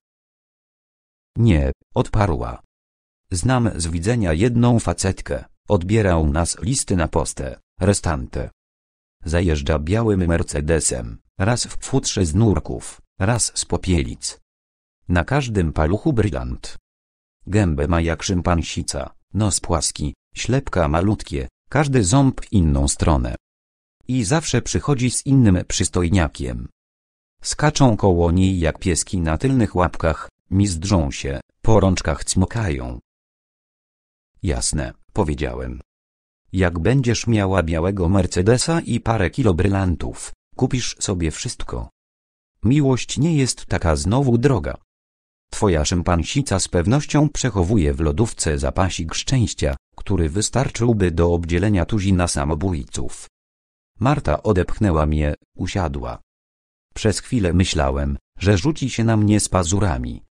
Nie, odparła. Znam z widzenia jedną facetkę, odbierał nas listy na postę, restante. Zajeżdża białym Mercedesem, raz w futrze z nurków, raz z popielic. Na każdym paluchu brylant. Gębę ma jak szympansica, nos płaski, ślepka malutkie, każdy ząb inną stronę. I zawsze przychodzi z innym przystojniakiem. Skaczą koło niej jak pieski na tylnych łapkach, mizdrzą się, po rączkach cmokają. Jasne, powiedziałem. Jak będziesz miała białego Mercedesa i parę kilo brylantów, kupisz sobie wszystko. Miłość nie jest taka znowu droga. Twoja szympansica z pewnością przechowuje w lodówce zapasik szczęścia, który wystarczyłby do obdzielenia tuzina samobójców. Marta odepchnęła mnie, usiadła. Przez chwilę myślałem, że rzuci się na mnie z pazurami.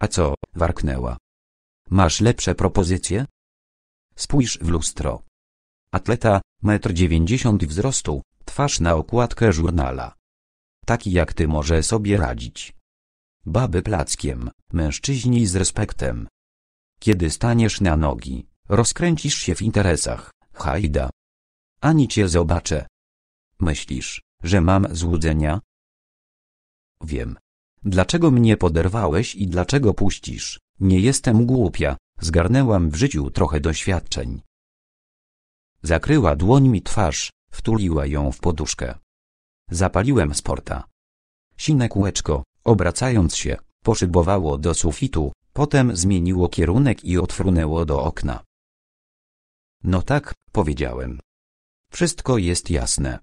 A co, warknęła. Masz lepsze propozycje? Spójrz w lustro. Atleta, metr dziewięćdziesiąt wzrostu, twarz na okładkę żurnala. Taki jak ty może sobie radzić baby plackiem, mężczyźni z respektem. Kiedy staniesz na nogi, rozkręcisz się w interesach, hajda. Ani cię zobaczę. Myślisz, że mam złudzenia? Wiem. Dlaczego mnie poderwałeś i dlaczego puścisz? Nie jestem głupia, zgarnęłam w życiu trochę doświadczeń. Zakryła dłoń mi twarz, wtuliła ją w poduszkę. Zapaliłem sporta. Sine kółeczko, Obracając się, poszybowało do sufitu, potem zmieniło kierunek i odfrunęło do okna. No tak, powiedziałem. Wszystko jest jasne.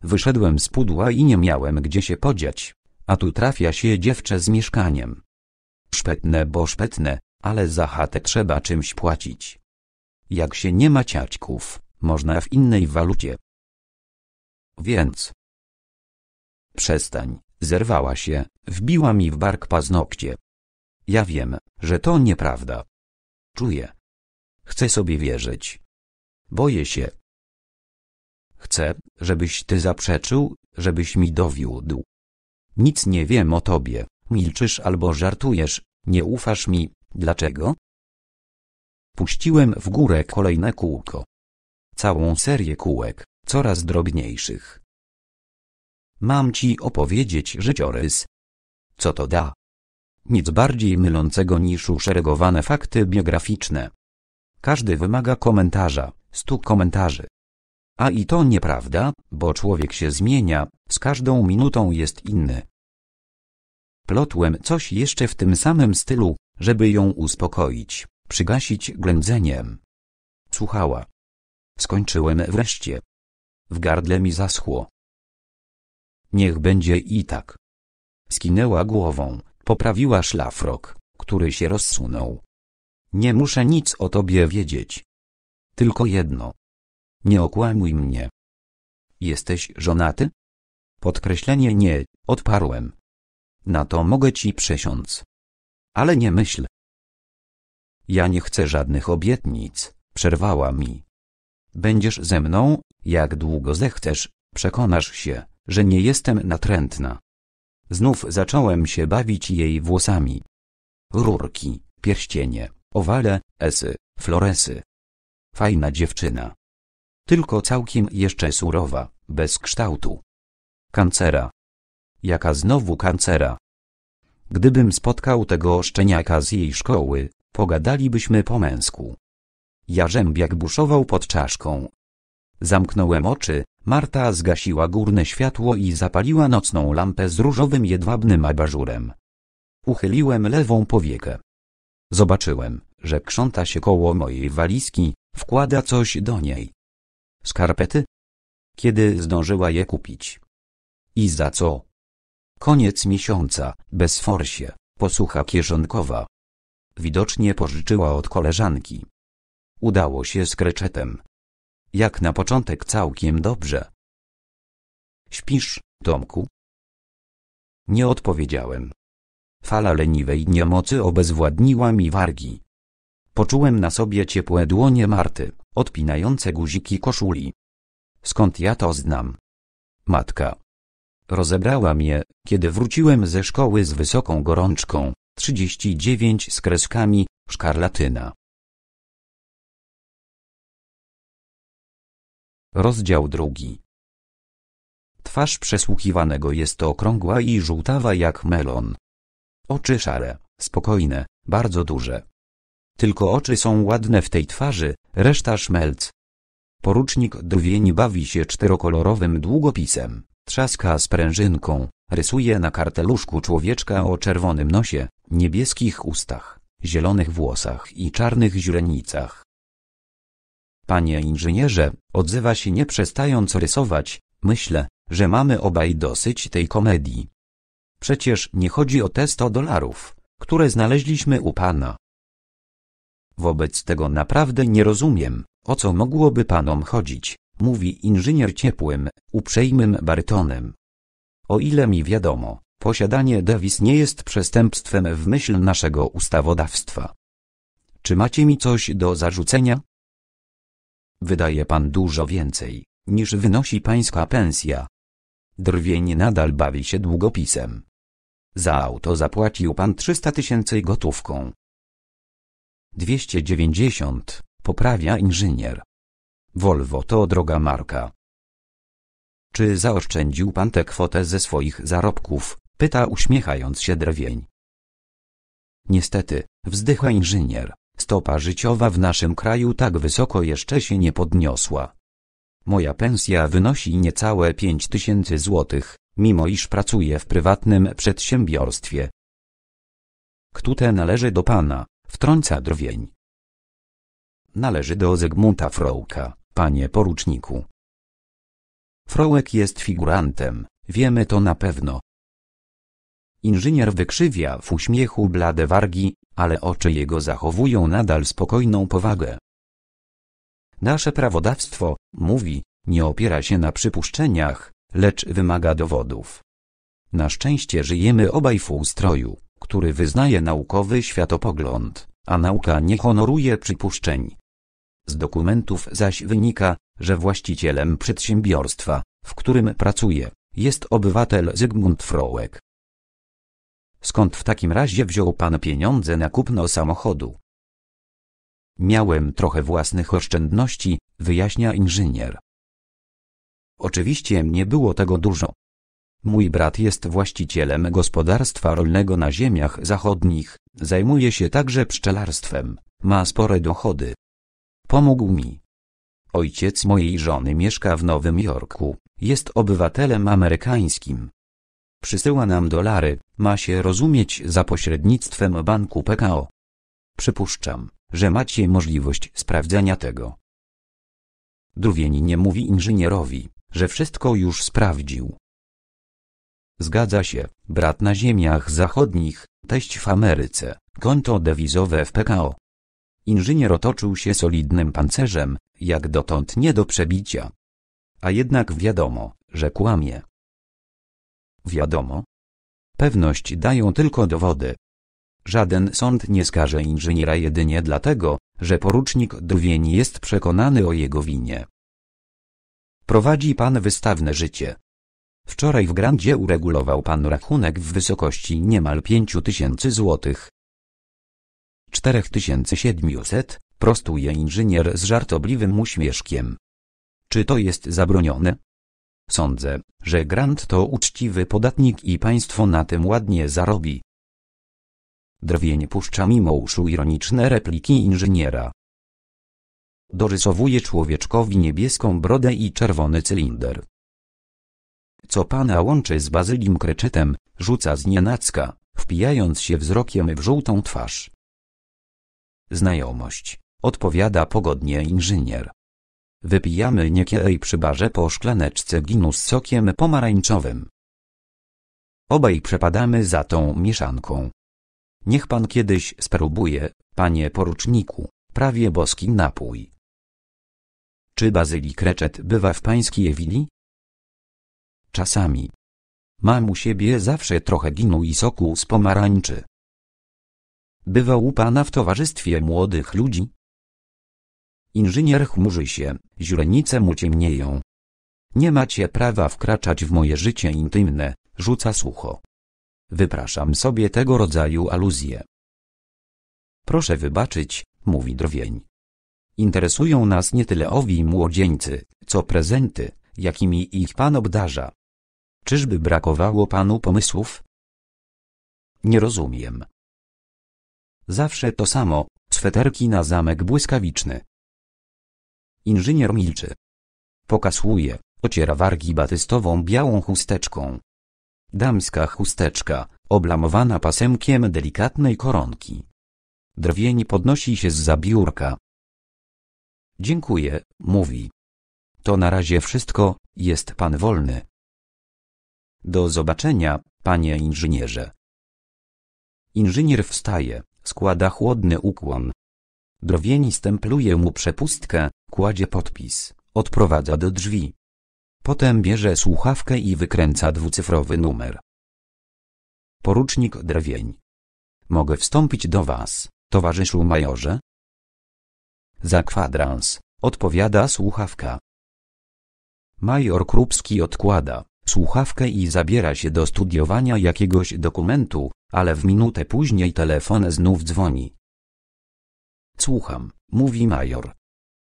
Wyszedłem z pudła i nie miałem gdzie się podziać, a tu trafia się dziewczę z mieszkaniem. Szpetne bo szpetne, ale za chatę trzeba czymś płacić. Jak się nie ma ciaćków, można w innej walucie. Więc. Przestań. Zerwała się, wbiła mi w bark paznokcie. Ja wiem, że to nieprawda. Czuję. Chcę sobie wierzyć. Boję się. Chcę, żebyś ty zaprzeczył, żebyś mi dowiódł. Nic nie wiem o tobie, milczysz albo żartujesz, nie ufasz mi, dlaczego? Puściłem w górę kolejne kółko. Całą serię kółek, coraz drobniejszych. Mam ci opowiedzieć życiorys. Co to da? Nic bardziej mylącego niż uszeregowane fakty biograficzne. Każdy wymaga komentarza, stu komentarzy. A i to nieprawda, bo człowiek się zmienia, z każdą minutą jest inny. Plotłem coś jeszcze w tym samym stylu, żeby ją uspokoić, przygasić ględzeniem. Słuchała. Skończyłem wreszcie. W gardle mi zaschło. Niech będzie i tak. Skinęła głową, poprawiła szlafrok, który się rozsunął. Nie muszę nic o tobie wiedzieć. Tylko jedno. Nie okłamuj mnie. Jesteś żonaty? Podkreślenie nie, odparłem. Na to mogę ci przesiąc. Ale nie myśl. Ja nie chcę żadnych obietnic, przerwała mi. Będziesz ze mną, jak długo zechcesz, przekonasz się, że nie jestem natrętna. Znów zacząłem się bawić jej włosami. Rurki, pierścienie, owale, esy, floresy. Fajna dziewczyna. Tylko całkiem jeszcze surowa, bez kształtu. Kancera. Jaka znowu kancera. Gdybym spotkał tego szczeniaka z jej szkoły, pogadalibyśmy po męsku. Jarzębiak buszował pod czaszką. Zamknąłem oczy, Marta zgasiła górne światło i zapaliła nocną lampę z różowym jedwabnym abażurem. Uchyliłem lewą powiekę. Zobaczyłem, że krząta się koło mojej walizki, wkłada coś do niej. Skarpety? Kiedy zdążyła je kupić? I za co? Koniec miesiąca, bez forsie, posłucha kieszonkowa. Widocznie pożyczyła od koleżanki. Udało się z kreczetem. Jak na początek całkiem dobrze. Śpisz, Tomku? Nie odpowiedziałem. Fala leniwej niemocy obezwładniła mi wargi. Poczułem na sobie ciepłe dłonie Marty, odpinające guziki koszuli. Skąd ja to znam? Matka. Rozebrała mnie, kiedy wróciłem ze szkoły z wysoką gorączką, 39 z kreskami, szkarlatyna. Rozdział drugi. Twarz przesłuchiwanego jest okrągła i żółtawa jak melon. Oczy szare, spokojne, bardzo duże. Tylko oczy są ładne w tej twarzy, reszta szmelc. Porucznik drwień bawi się czterokolorowym długopisem, trzaska sprężynką, rysuje na karteluszku człowieczka o czerwonym nosie, niebieskich ustach, zielonych włosach i czarnych źrenicach. Panie inżynierze, odzywa się nie przestając rysować, myślę, że mamy obaj dosyć tej komedii. Przecież nie chodzi o te 100 dolarów, które znaleźliśmy u pana. Wobec tego naprawdę nie rozumiem, o co mogłoby panom chodzić, mówi inżynier ciepłym, uprzejmym barytonem. O ile mi wiadomo, posiadanie dewiz nie jest przestępstwem w myśl naszego ustawodawstwa. Czy macie mi coś do zarzucenia? Wydaje pan dużo więcej, niż wynosi pańska pensja. Drwień nadal bawi się długopisem. Za auto zapłacił pan 300 tysięcy gotówką. 290, poprawia inżynier. Volvo to droga marka. Czy zaoszczędził pan tę kwotę ze swoich zarobków? pyta uśmiechając się drwień. Niestety, wzdycha inżynier. Stopa życiowa w naszym kraju tak wysoko jeszcze się nie podniosła. Moja pensja wynosi niecałe 5000 zł, mimo iż pracuję w prywatnym przedsiębiorstwie. Ktute należy do pana, wtrąca drwień. Należy do Zygmunta Frołka, panie poruczniku. Frołek jest figurantem, wiemy to na pewno, Inżynier wykrzywia w uśmiechu blade wargi, ale oczy jego zachowują nadal spokojną powagę. Nasze prawodawstwo, mówi, nie opiera się na przypuszczeniach, lecz wymaga dowodów. Na szczęście żyjemy obaj w ustroju, który wyznaje naukowy światopogląd, a nauka nie honoruje przypuszczeń. Z dokumentów zaś wynika, że właścicielem przedsiębiorstwa, w którym pracuje, jest obywatel Zygmunt Frołek. Skąd w takim razie wziął pan pieniądze na kupno samochodu? Miałem trochę własnych oszczędności, wyjaśnia inżynier. Oczywiście nie było tego dużo. Mój brat jest właścicielem gospodarstwa rolnego na ziemiach zachodnich, zajmuje się także pszczelarstwem, ma spore dochody. Pomógł mi. Ojciec mojej żony mieszka w Nowym Jorku, jest obywatelem amerykańskim. Przysyła nam dolary, ma się rozumieć za pośrednictwem banku PKO. Przypuszczam, że macie możliwość sprawdzenia tego. Druwień nie mówi inżynierowi, że wszystko już sprawdził. Zgadza się, brat na ziemiach zachodnich, teść w Ameryce, konto dewizowe w PKO. Inżynier otoczył się solidnym pancerzem, jak dotąd nie do przebicia. A jednak wiadomo, że kłamie. Wiadomo. Pewność dają tylko dowody. Żaden sąd nie skaże inżyniera jedynie dlatego, że porucznik Drwień jest przekonany o jego winie. Prowadzi pan wystawne życie. Wczoraj w Grandzie uregulował pan rachunek w wysokości niemal pięciu tysięcy złotych. tysięcy siedmiuset? prostuje inżynier z żartobliwym uśmieszkiem. Czy to jest zabronione? Sądzę, że Grant to uczciwy podatnik i państwo na tym ładnie zarobi. Drwień puszcza mimo uszu ironiczne repliki inżyniera. Dorysowuje człowieczkowi niebieską brodę i czerwony cylinder. Co pana łączy z Bazylim Kreczytem, rzuca znienacka, wpijając się wzrokiem w żółtą twarz. Znajomość, odpowiada pogodnie inżynier. Wypijamy niekiej przy barze po szklaneczce ginu z sokiem pomarańczowym. Obaj przepadamy za tą mieszanką. Niech pan kiedyś spróbuje, panie poruczniku, prawie boski napój. Czy bazylii kreczet bywa w pańskiej wili? Czasami. Mam u siebie zawsze trochę ginu i soku z pomarańczy. Bywa u pana w towarzystwie młodych ludzi? Inżynier chmurzy się, źrenice mu ciemnieją. Nie macie prawa wkraczać w moje życie intymne, rzuca sucho. Wypraszam sobie tego rodzaju aluzje. Proszę wybaczyć, mówi drwień. Interesują nas nie tyle owi młodzieńcy, co prezenty, jakimi ich pan obdarza. Czyżby brakowało panu pomysłów? Nie rozumiem. Zawsze to samo, sweterki na zamek błyskawiczny. Inżynier milczy. Pokasłuje, ociera wargi batystową białą chusteczką. Damska chusteczka, oblamowana pasemkiem delikatnej koronki. Drwień podnosi się z biurka. Dziękuję, mówi. To na razie wszystko, jest pan wolny. Do zobaczenia, panie inżynierze. Inżynier wstaje, składa chłodny ukłon. Drowieni stempluje mu przepustkę, kładzie podpis, odprowadza do drzwi. Potem bierze słuchawkę i wykręca dwucyfrowy numer. Porucznik Drewień. Mogę wstąpić do was, towarzyszu majorze? Za kwadrans, odpowiada słuchawka. Major Krupski odkłada słuchawkę i zabiera się do studiowania jakiegoś dokumentu, ale w minutę później telefon znów dzwoni. Słucham, mówi major.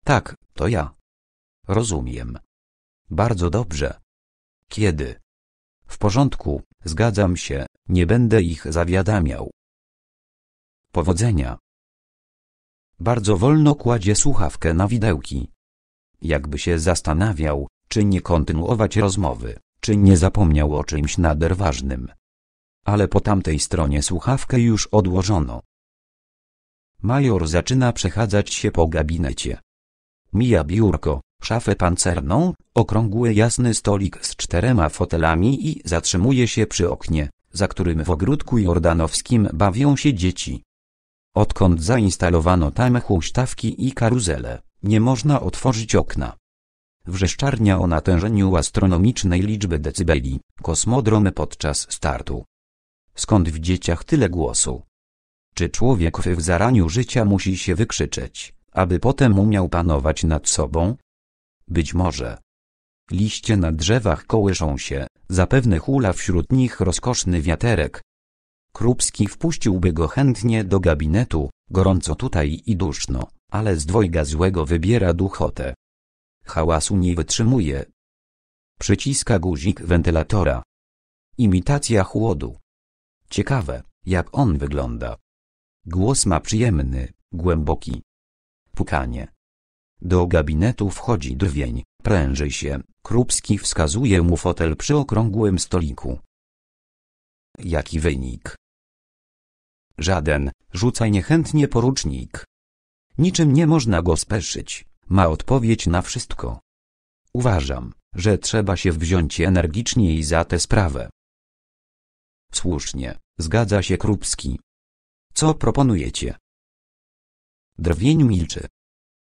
Tak, to ja. Rozumiem. Bardzo dobrze. Kiedy? W porządku, zgadzam się, nie będę ich zawiadamiał. Powodzenia. Bardzo wolno kładzie słuchawkę na widełki. Jakby się zastanawiał, czy nie kontynuować rozmowy, czy nie zapomniał o czymś nader ważnym. Ale po tamtej stronie słuchawkę już odłożono. Major zaczyna przechadzać się po gabinecie. Mija biurko, szafę pancerną, okrągły jasny stolik z czterema fotelami i zatrzymuje się przy oknie, za którym w ogródku jordanowskim bawią się dzieci. Odkąd zainstalowano tam huśtawki i karuzele, nie można otworzyć okna. Wrzeszczarnia o natężeniu astronomicznej liczby decybeli, Kosmodromy podczas startu. Skąd w dzieciach tyle głosu? Czy człowiek w zaraniu życia musi się wykrzyczeć, aby potem umiał panować nad sobą? Być może. Liście na drzewach kołyszą się, zapewne hula wśród nich rozkoszny wiaterek. Krupski wpuściłby go chętnie do gabinetu, gorąco tutaj i duszno, ale z dwojga złego wybiera duchotę. Hałasu nie wytrzymuje. Przyciska guzik wentylatora. Imitacja chłodu. Ciekawe, jak on wygląda. Głos ma przyjemny, głęboki. Pukanie. Do gabinetu wchodzi drwień, pręży się, Krupski wskazuje mu fotel przy okrągłym stoliku. Jaki wynik? Żaden, rzucaj niechętnie porucznik. Niczym nie można go speszyć, ma odpowiedź na wszystko. Uważam, że trzeba się wziąć energiczniej za tę sprawę. Słusznie, zgadza się Krupski. Co proponujecie? Drwień milczy.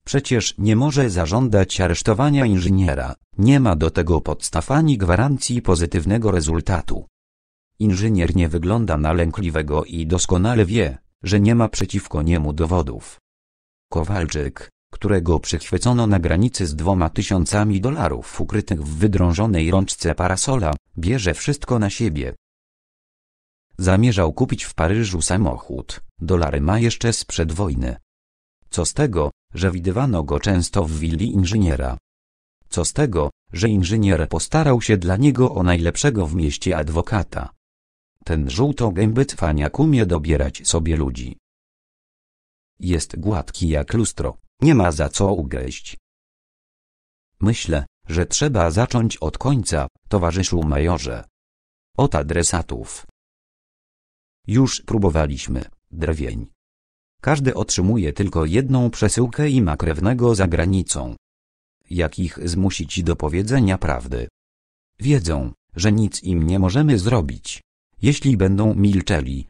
Przecież nie może zażądać aresztowania inżyniera, nie ma do tego podstaw ani gwarancji pozytywnego rezultatu. Inżynier nie wygląda na lękliwego i doskonale wie, że nie ma przeciwko niemu dowodów. Kowalczyk, którego przychwycono na granicy z dwoma tysiącami dolarów ukrytych w wydrążonej rączce parasola, bierze wszystko na siebie, Zamierzał kupić w Paryżu samochód, dolary ma jeszcze sprzed wojny. Co z tego, że widywano go często w willi inżyniera? Co z tego, że inżynier postarał się dla niego o najlepszego w mieście adwokata? Ten żółto-gęby cwaniak umie dobierać sobie ludzi. Jest gładki jak lustro, nie ma za co ugryźć. Myślę, że trzeba zacząć od końca, towarzyszu majorze. Od adresatów. Już próbowaliśmy, Drwień. Każdy otrzymuje tylko jedną przesyłkę i ma krewnego za granicą. Jak ich zmusić do powiedzenia prawdy? Wiedzą, że nic im nie możemy zrobić, jeśli będą milczeli.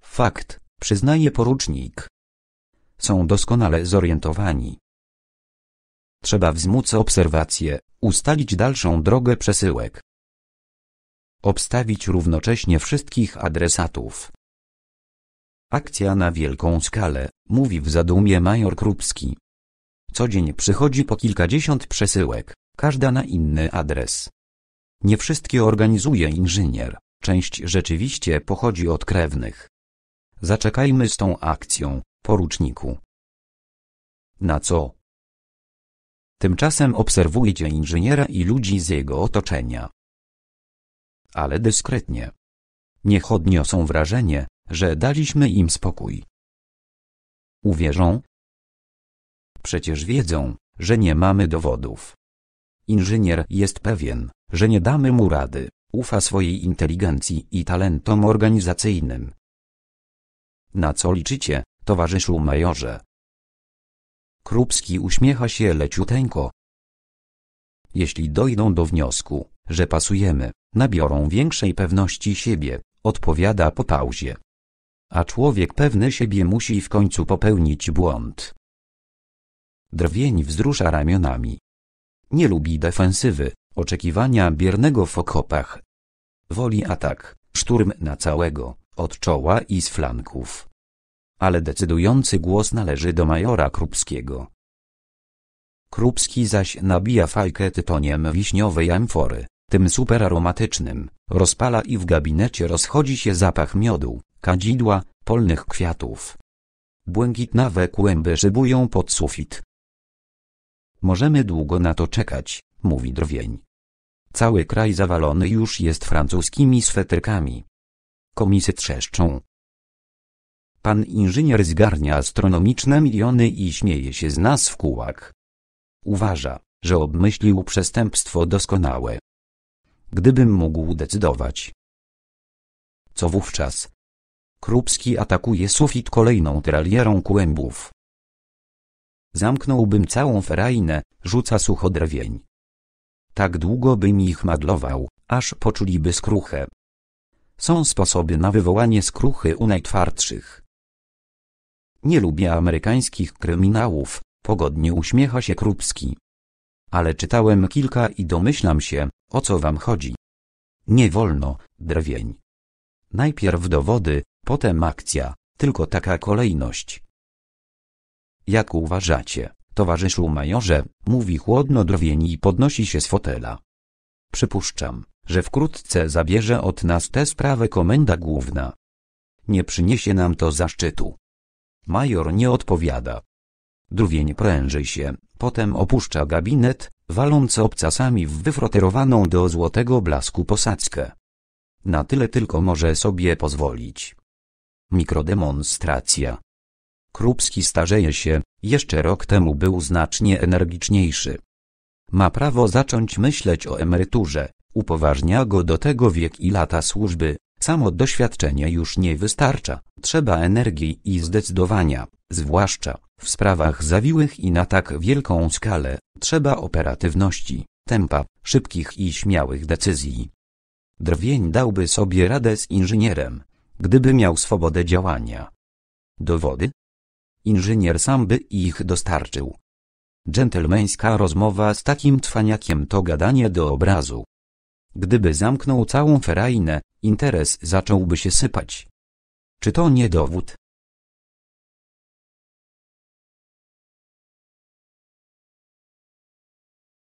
Fakt, przyznaje porucznik. Są doskonale zorientowani. Trzeba wzmóc obserwacje, ustalić dalszą drogę przesyłek obstawić równocześnie wszystkich adresatów. Akcja na wielką skalę, mówi w zadumie major Krupski. Co dzień przychodzi po kilkadziesiąt przesyłek, każda na inny adres. Nie wszystkie organizuje inżynier, część rzeczywiście pochodzi od krewnych. Zaczekajmy z tą akcją, poruczniku. Na co? Tymczasem obserwujcie inżyniera i ludzi z jego otoczenia ale dyskretnie. Niech odniosą wrażenie, że daliśmy im spokój. Uwierzą? Przecież wiedzą, że nie mamy dowodów. Inżynier jest pewien, że nie damy mu rady, ufa swojej inteligencji i talentom organizacyjnym. Na co liczycie, towarzyszu majorze? Krupski uśmiecha się leciuteńko. Jeśli dojdą do wniosku, że pasujemy, nabiorą większej pewności siebie, odpowiada po pauzie. A człowiek pewny siebie musi w końcu popełnić błąd. Drwień wzrusza ramionami. Nie lubi defensywy, oczekiwania biernego w okopach. Woli atak, szturm na całego, od czoła i z flanków. Ale decydujący głos należy do majora Krupskiego. Krupski zaś nabija fajkę tytoniem wiśniowej amfory tym superaromatycznym, rozpala i w gabinecie rozchodzi się zapach miodu, kadzidła, polnych kwiatów. Błękitnawe kłęby szybują pod sufit. Możemy długo na to czekać, mówi drwień. Cały kraj zawalony już jest francuskimi swetrykami. Komisy trzeszczą. Pan inżynier zgarnia astronomiczne miliony i śmieje się z nas w kółak. Uważa, że obmyślił przestępstwo doskonałe gdybym mógł decydować. Co wówczas? Krupski atakuje sufit kolejną tyralierą kłębów. Zamknąłbym całą ferajnę, rzuca sucho drwień. Tak długo bym ich madlował, aż poczuliby skruchę. Są sposoby na wywołanie skruchy u najtwardszych. Nie lubię amerykańskich kryminałów, pogodnie uśmiecha się Krupski ale czytałem kilka i domyślam się, o co wam chodzi. Nie wolno, drwień. Najpierw dowody, potem akcja, tylko taka kolejność. Jak uważacie, towarzyszu majorze, mówi chłodno drwień i podnosi się z fotela. Przypuszczam, że wkrótce zabierze od nas tę sprawę komenda główna. Nie przyniesie nam to zaszczytu. Major nie odpowiada. Druwień prężej się, potem opuszcza gabinet, waląc obcasami w wyfroterowaną do złotego blasku posadzkę. Na tyle tylko może sobie pozwolić. Mikrodemonstracja. Krupski starzeje się, jeszcze rok temu był znacznie energiczniejszy. Ma prawo zacząć myśleć o emeryturze, upoważnia go do tego wiek i lata służby, samo doświadczenie już nie wystarcza, trzeba energii i zdecydowania, zwłaszcza, w sprawach zawiłych i na tak wielką skalę, trzeba operatywności, tempa, szybkich i śmiałych decyzji. Drwień dałby sobie radę z inżynierem, gdyby miał swobodę działania. Dowody? Inżynier sam by ich dostarczył. Dżentelmeńska rozmowa z takim cwaniakiem to gadanie do obrazu. Gdyby zamknął całą ferajnę, interes zacząłby się sypać. Czy to nie dowód?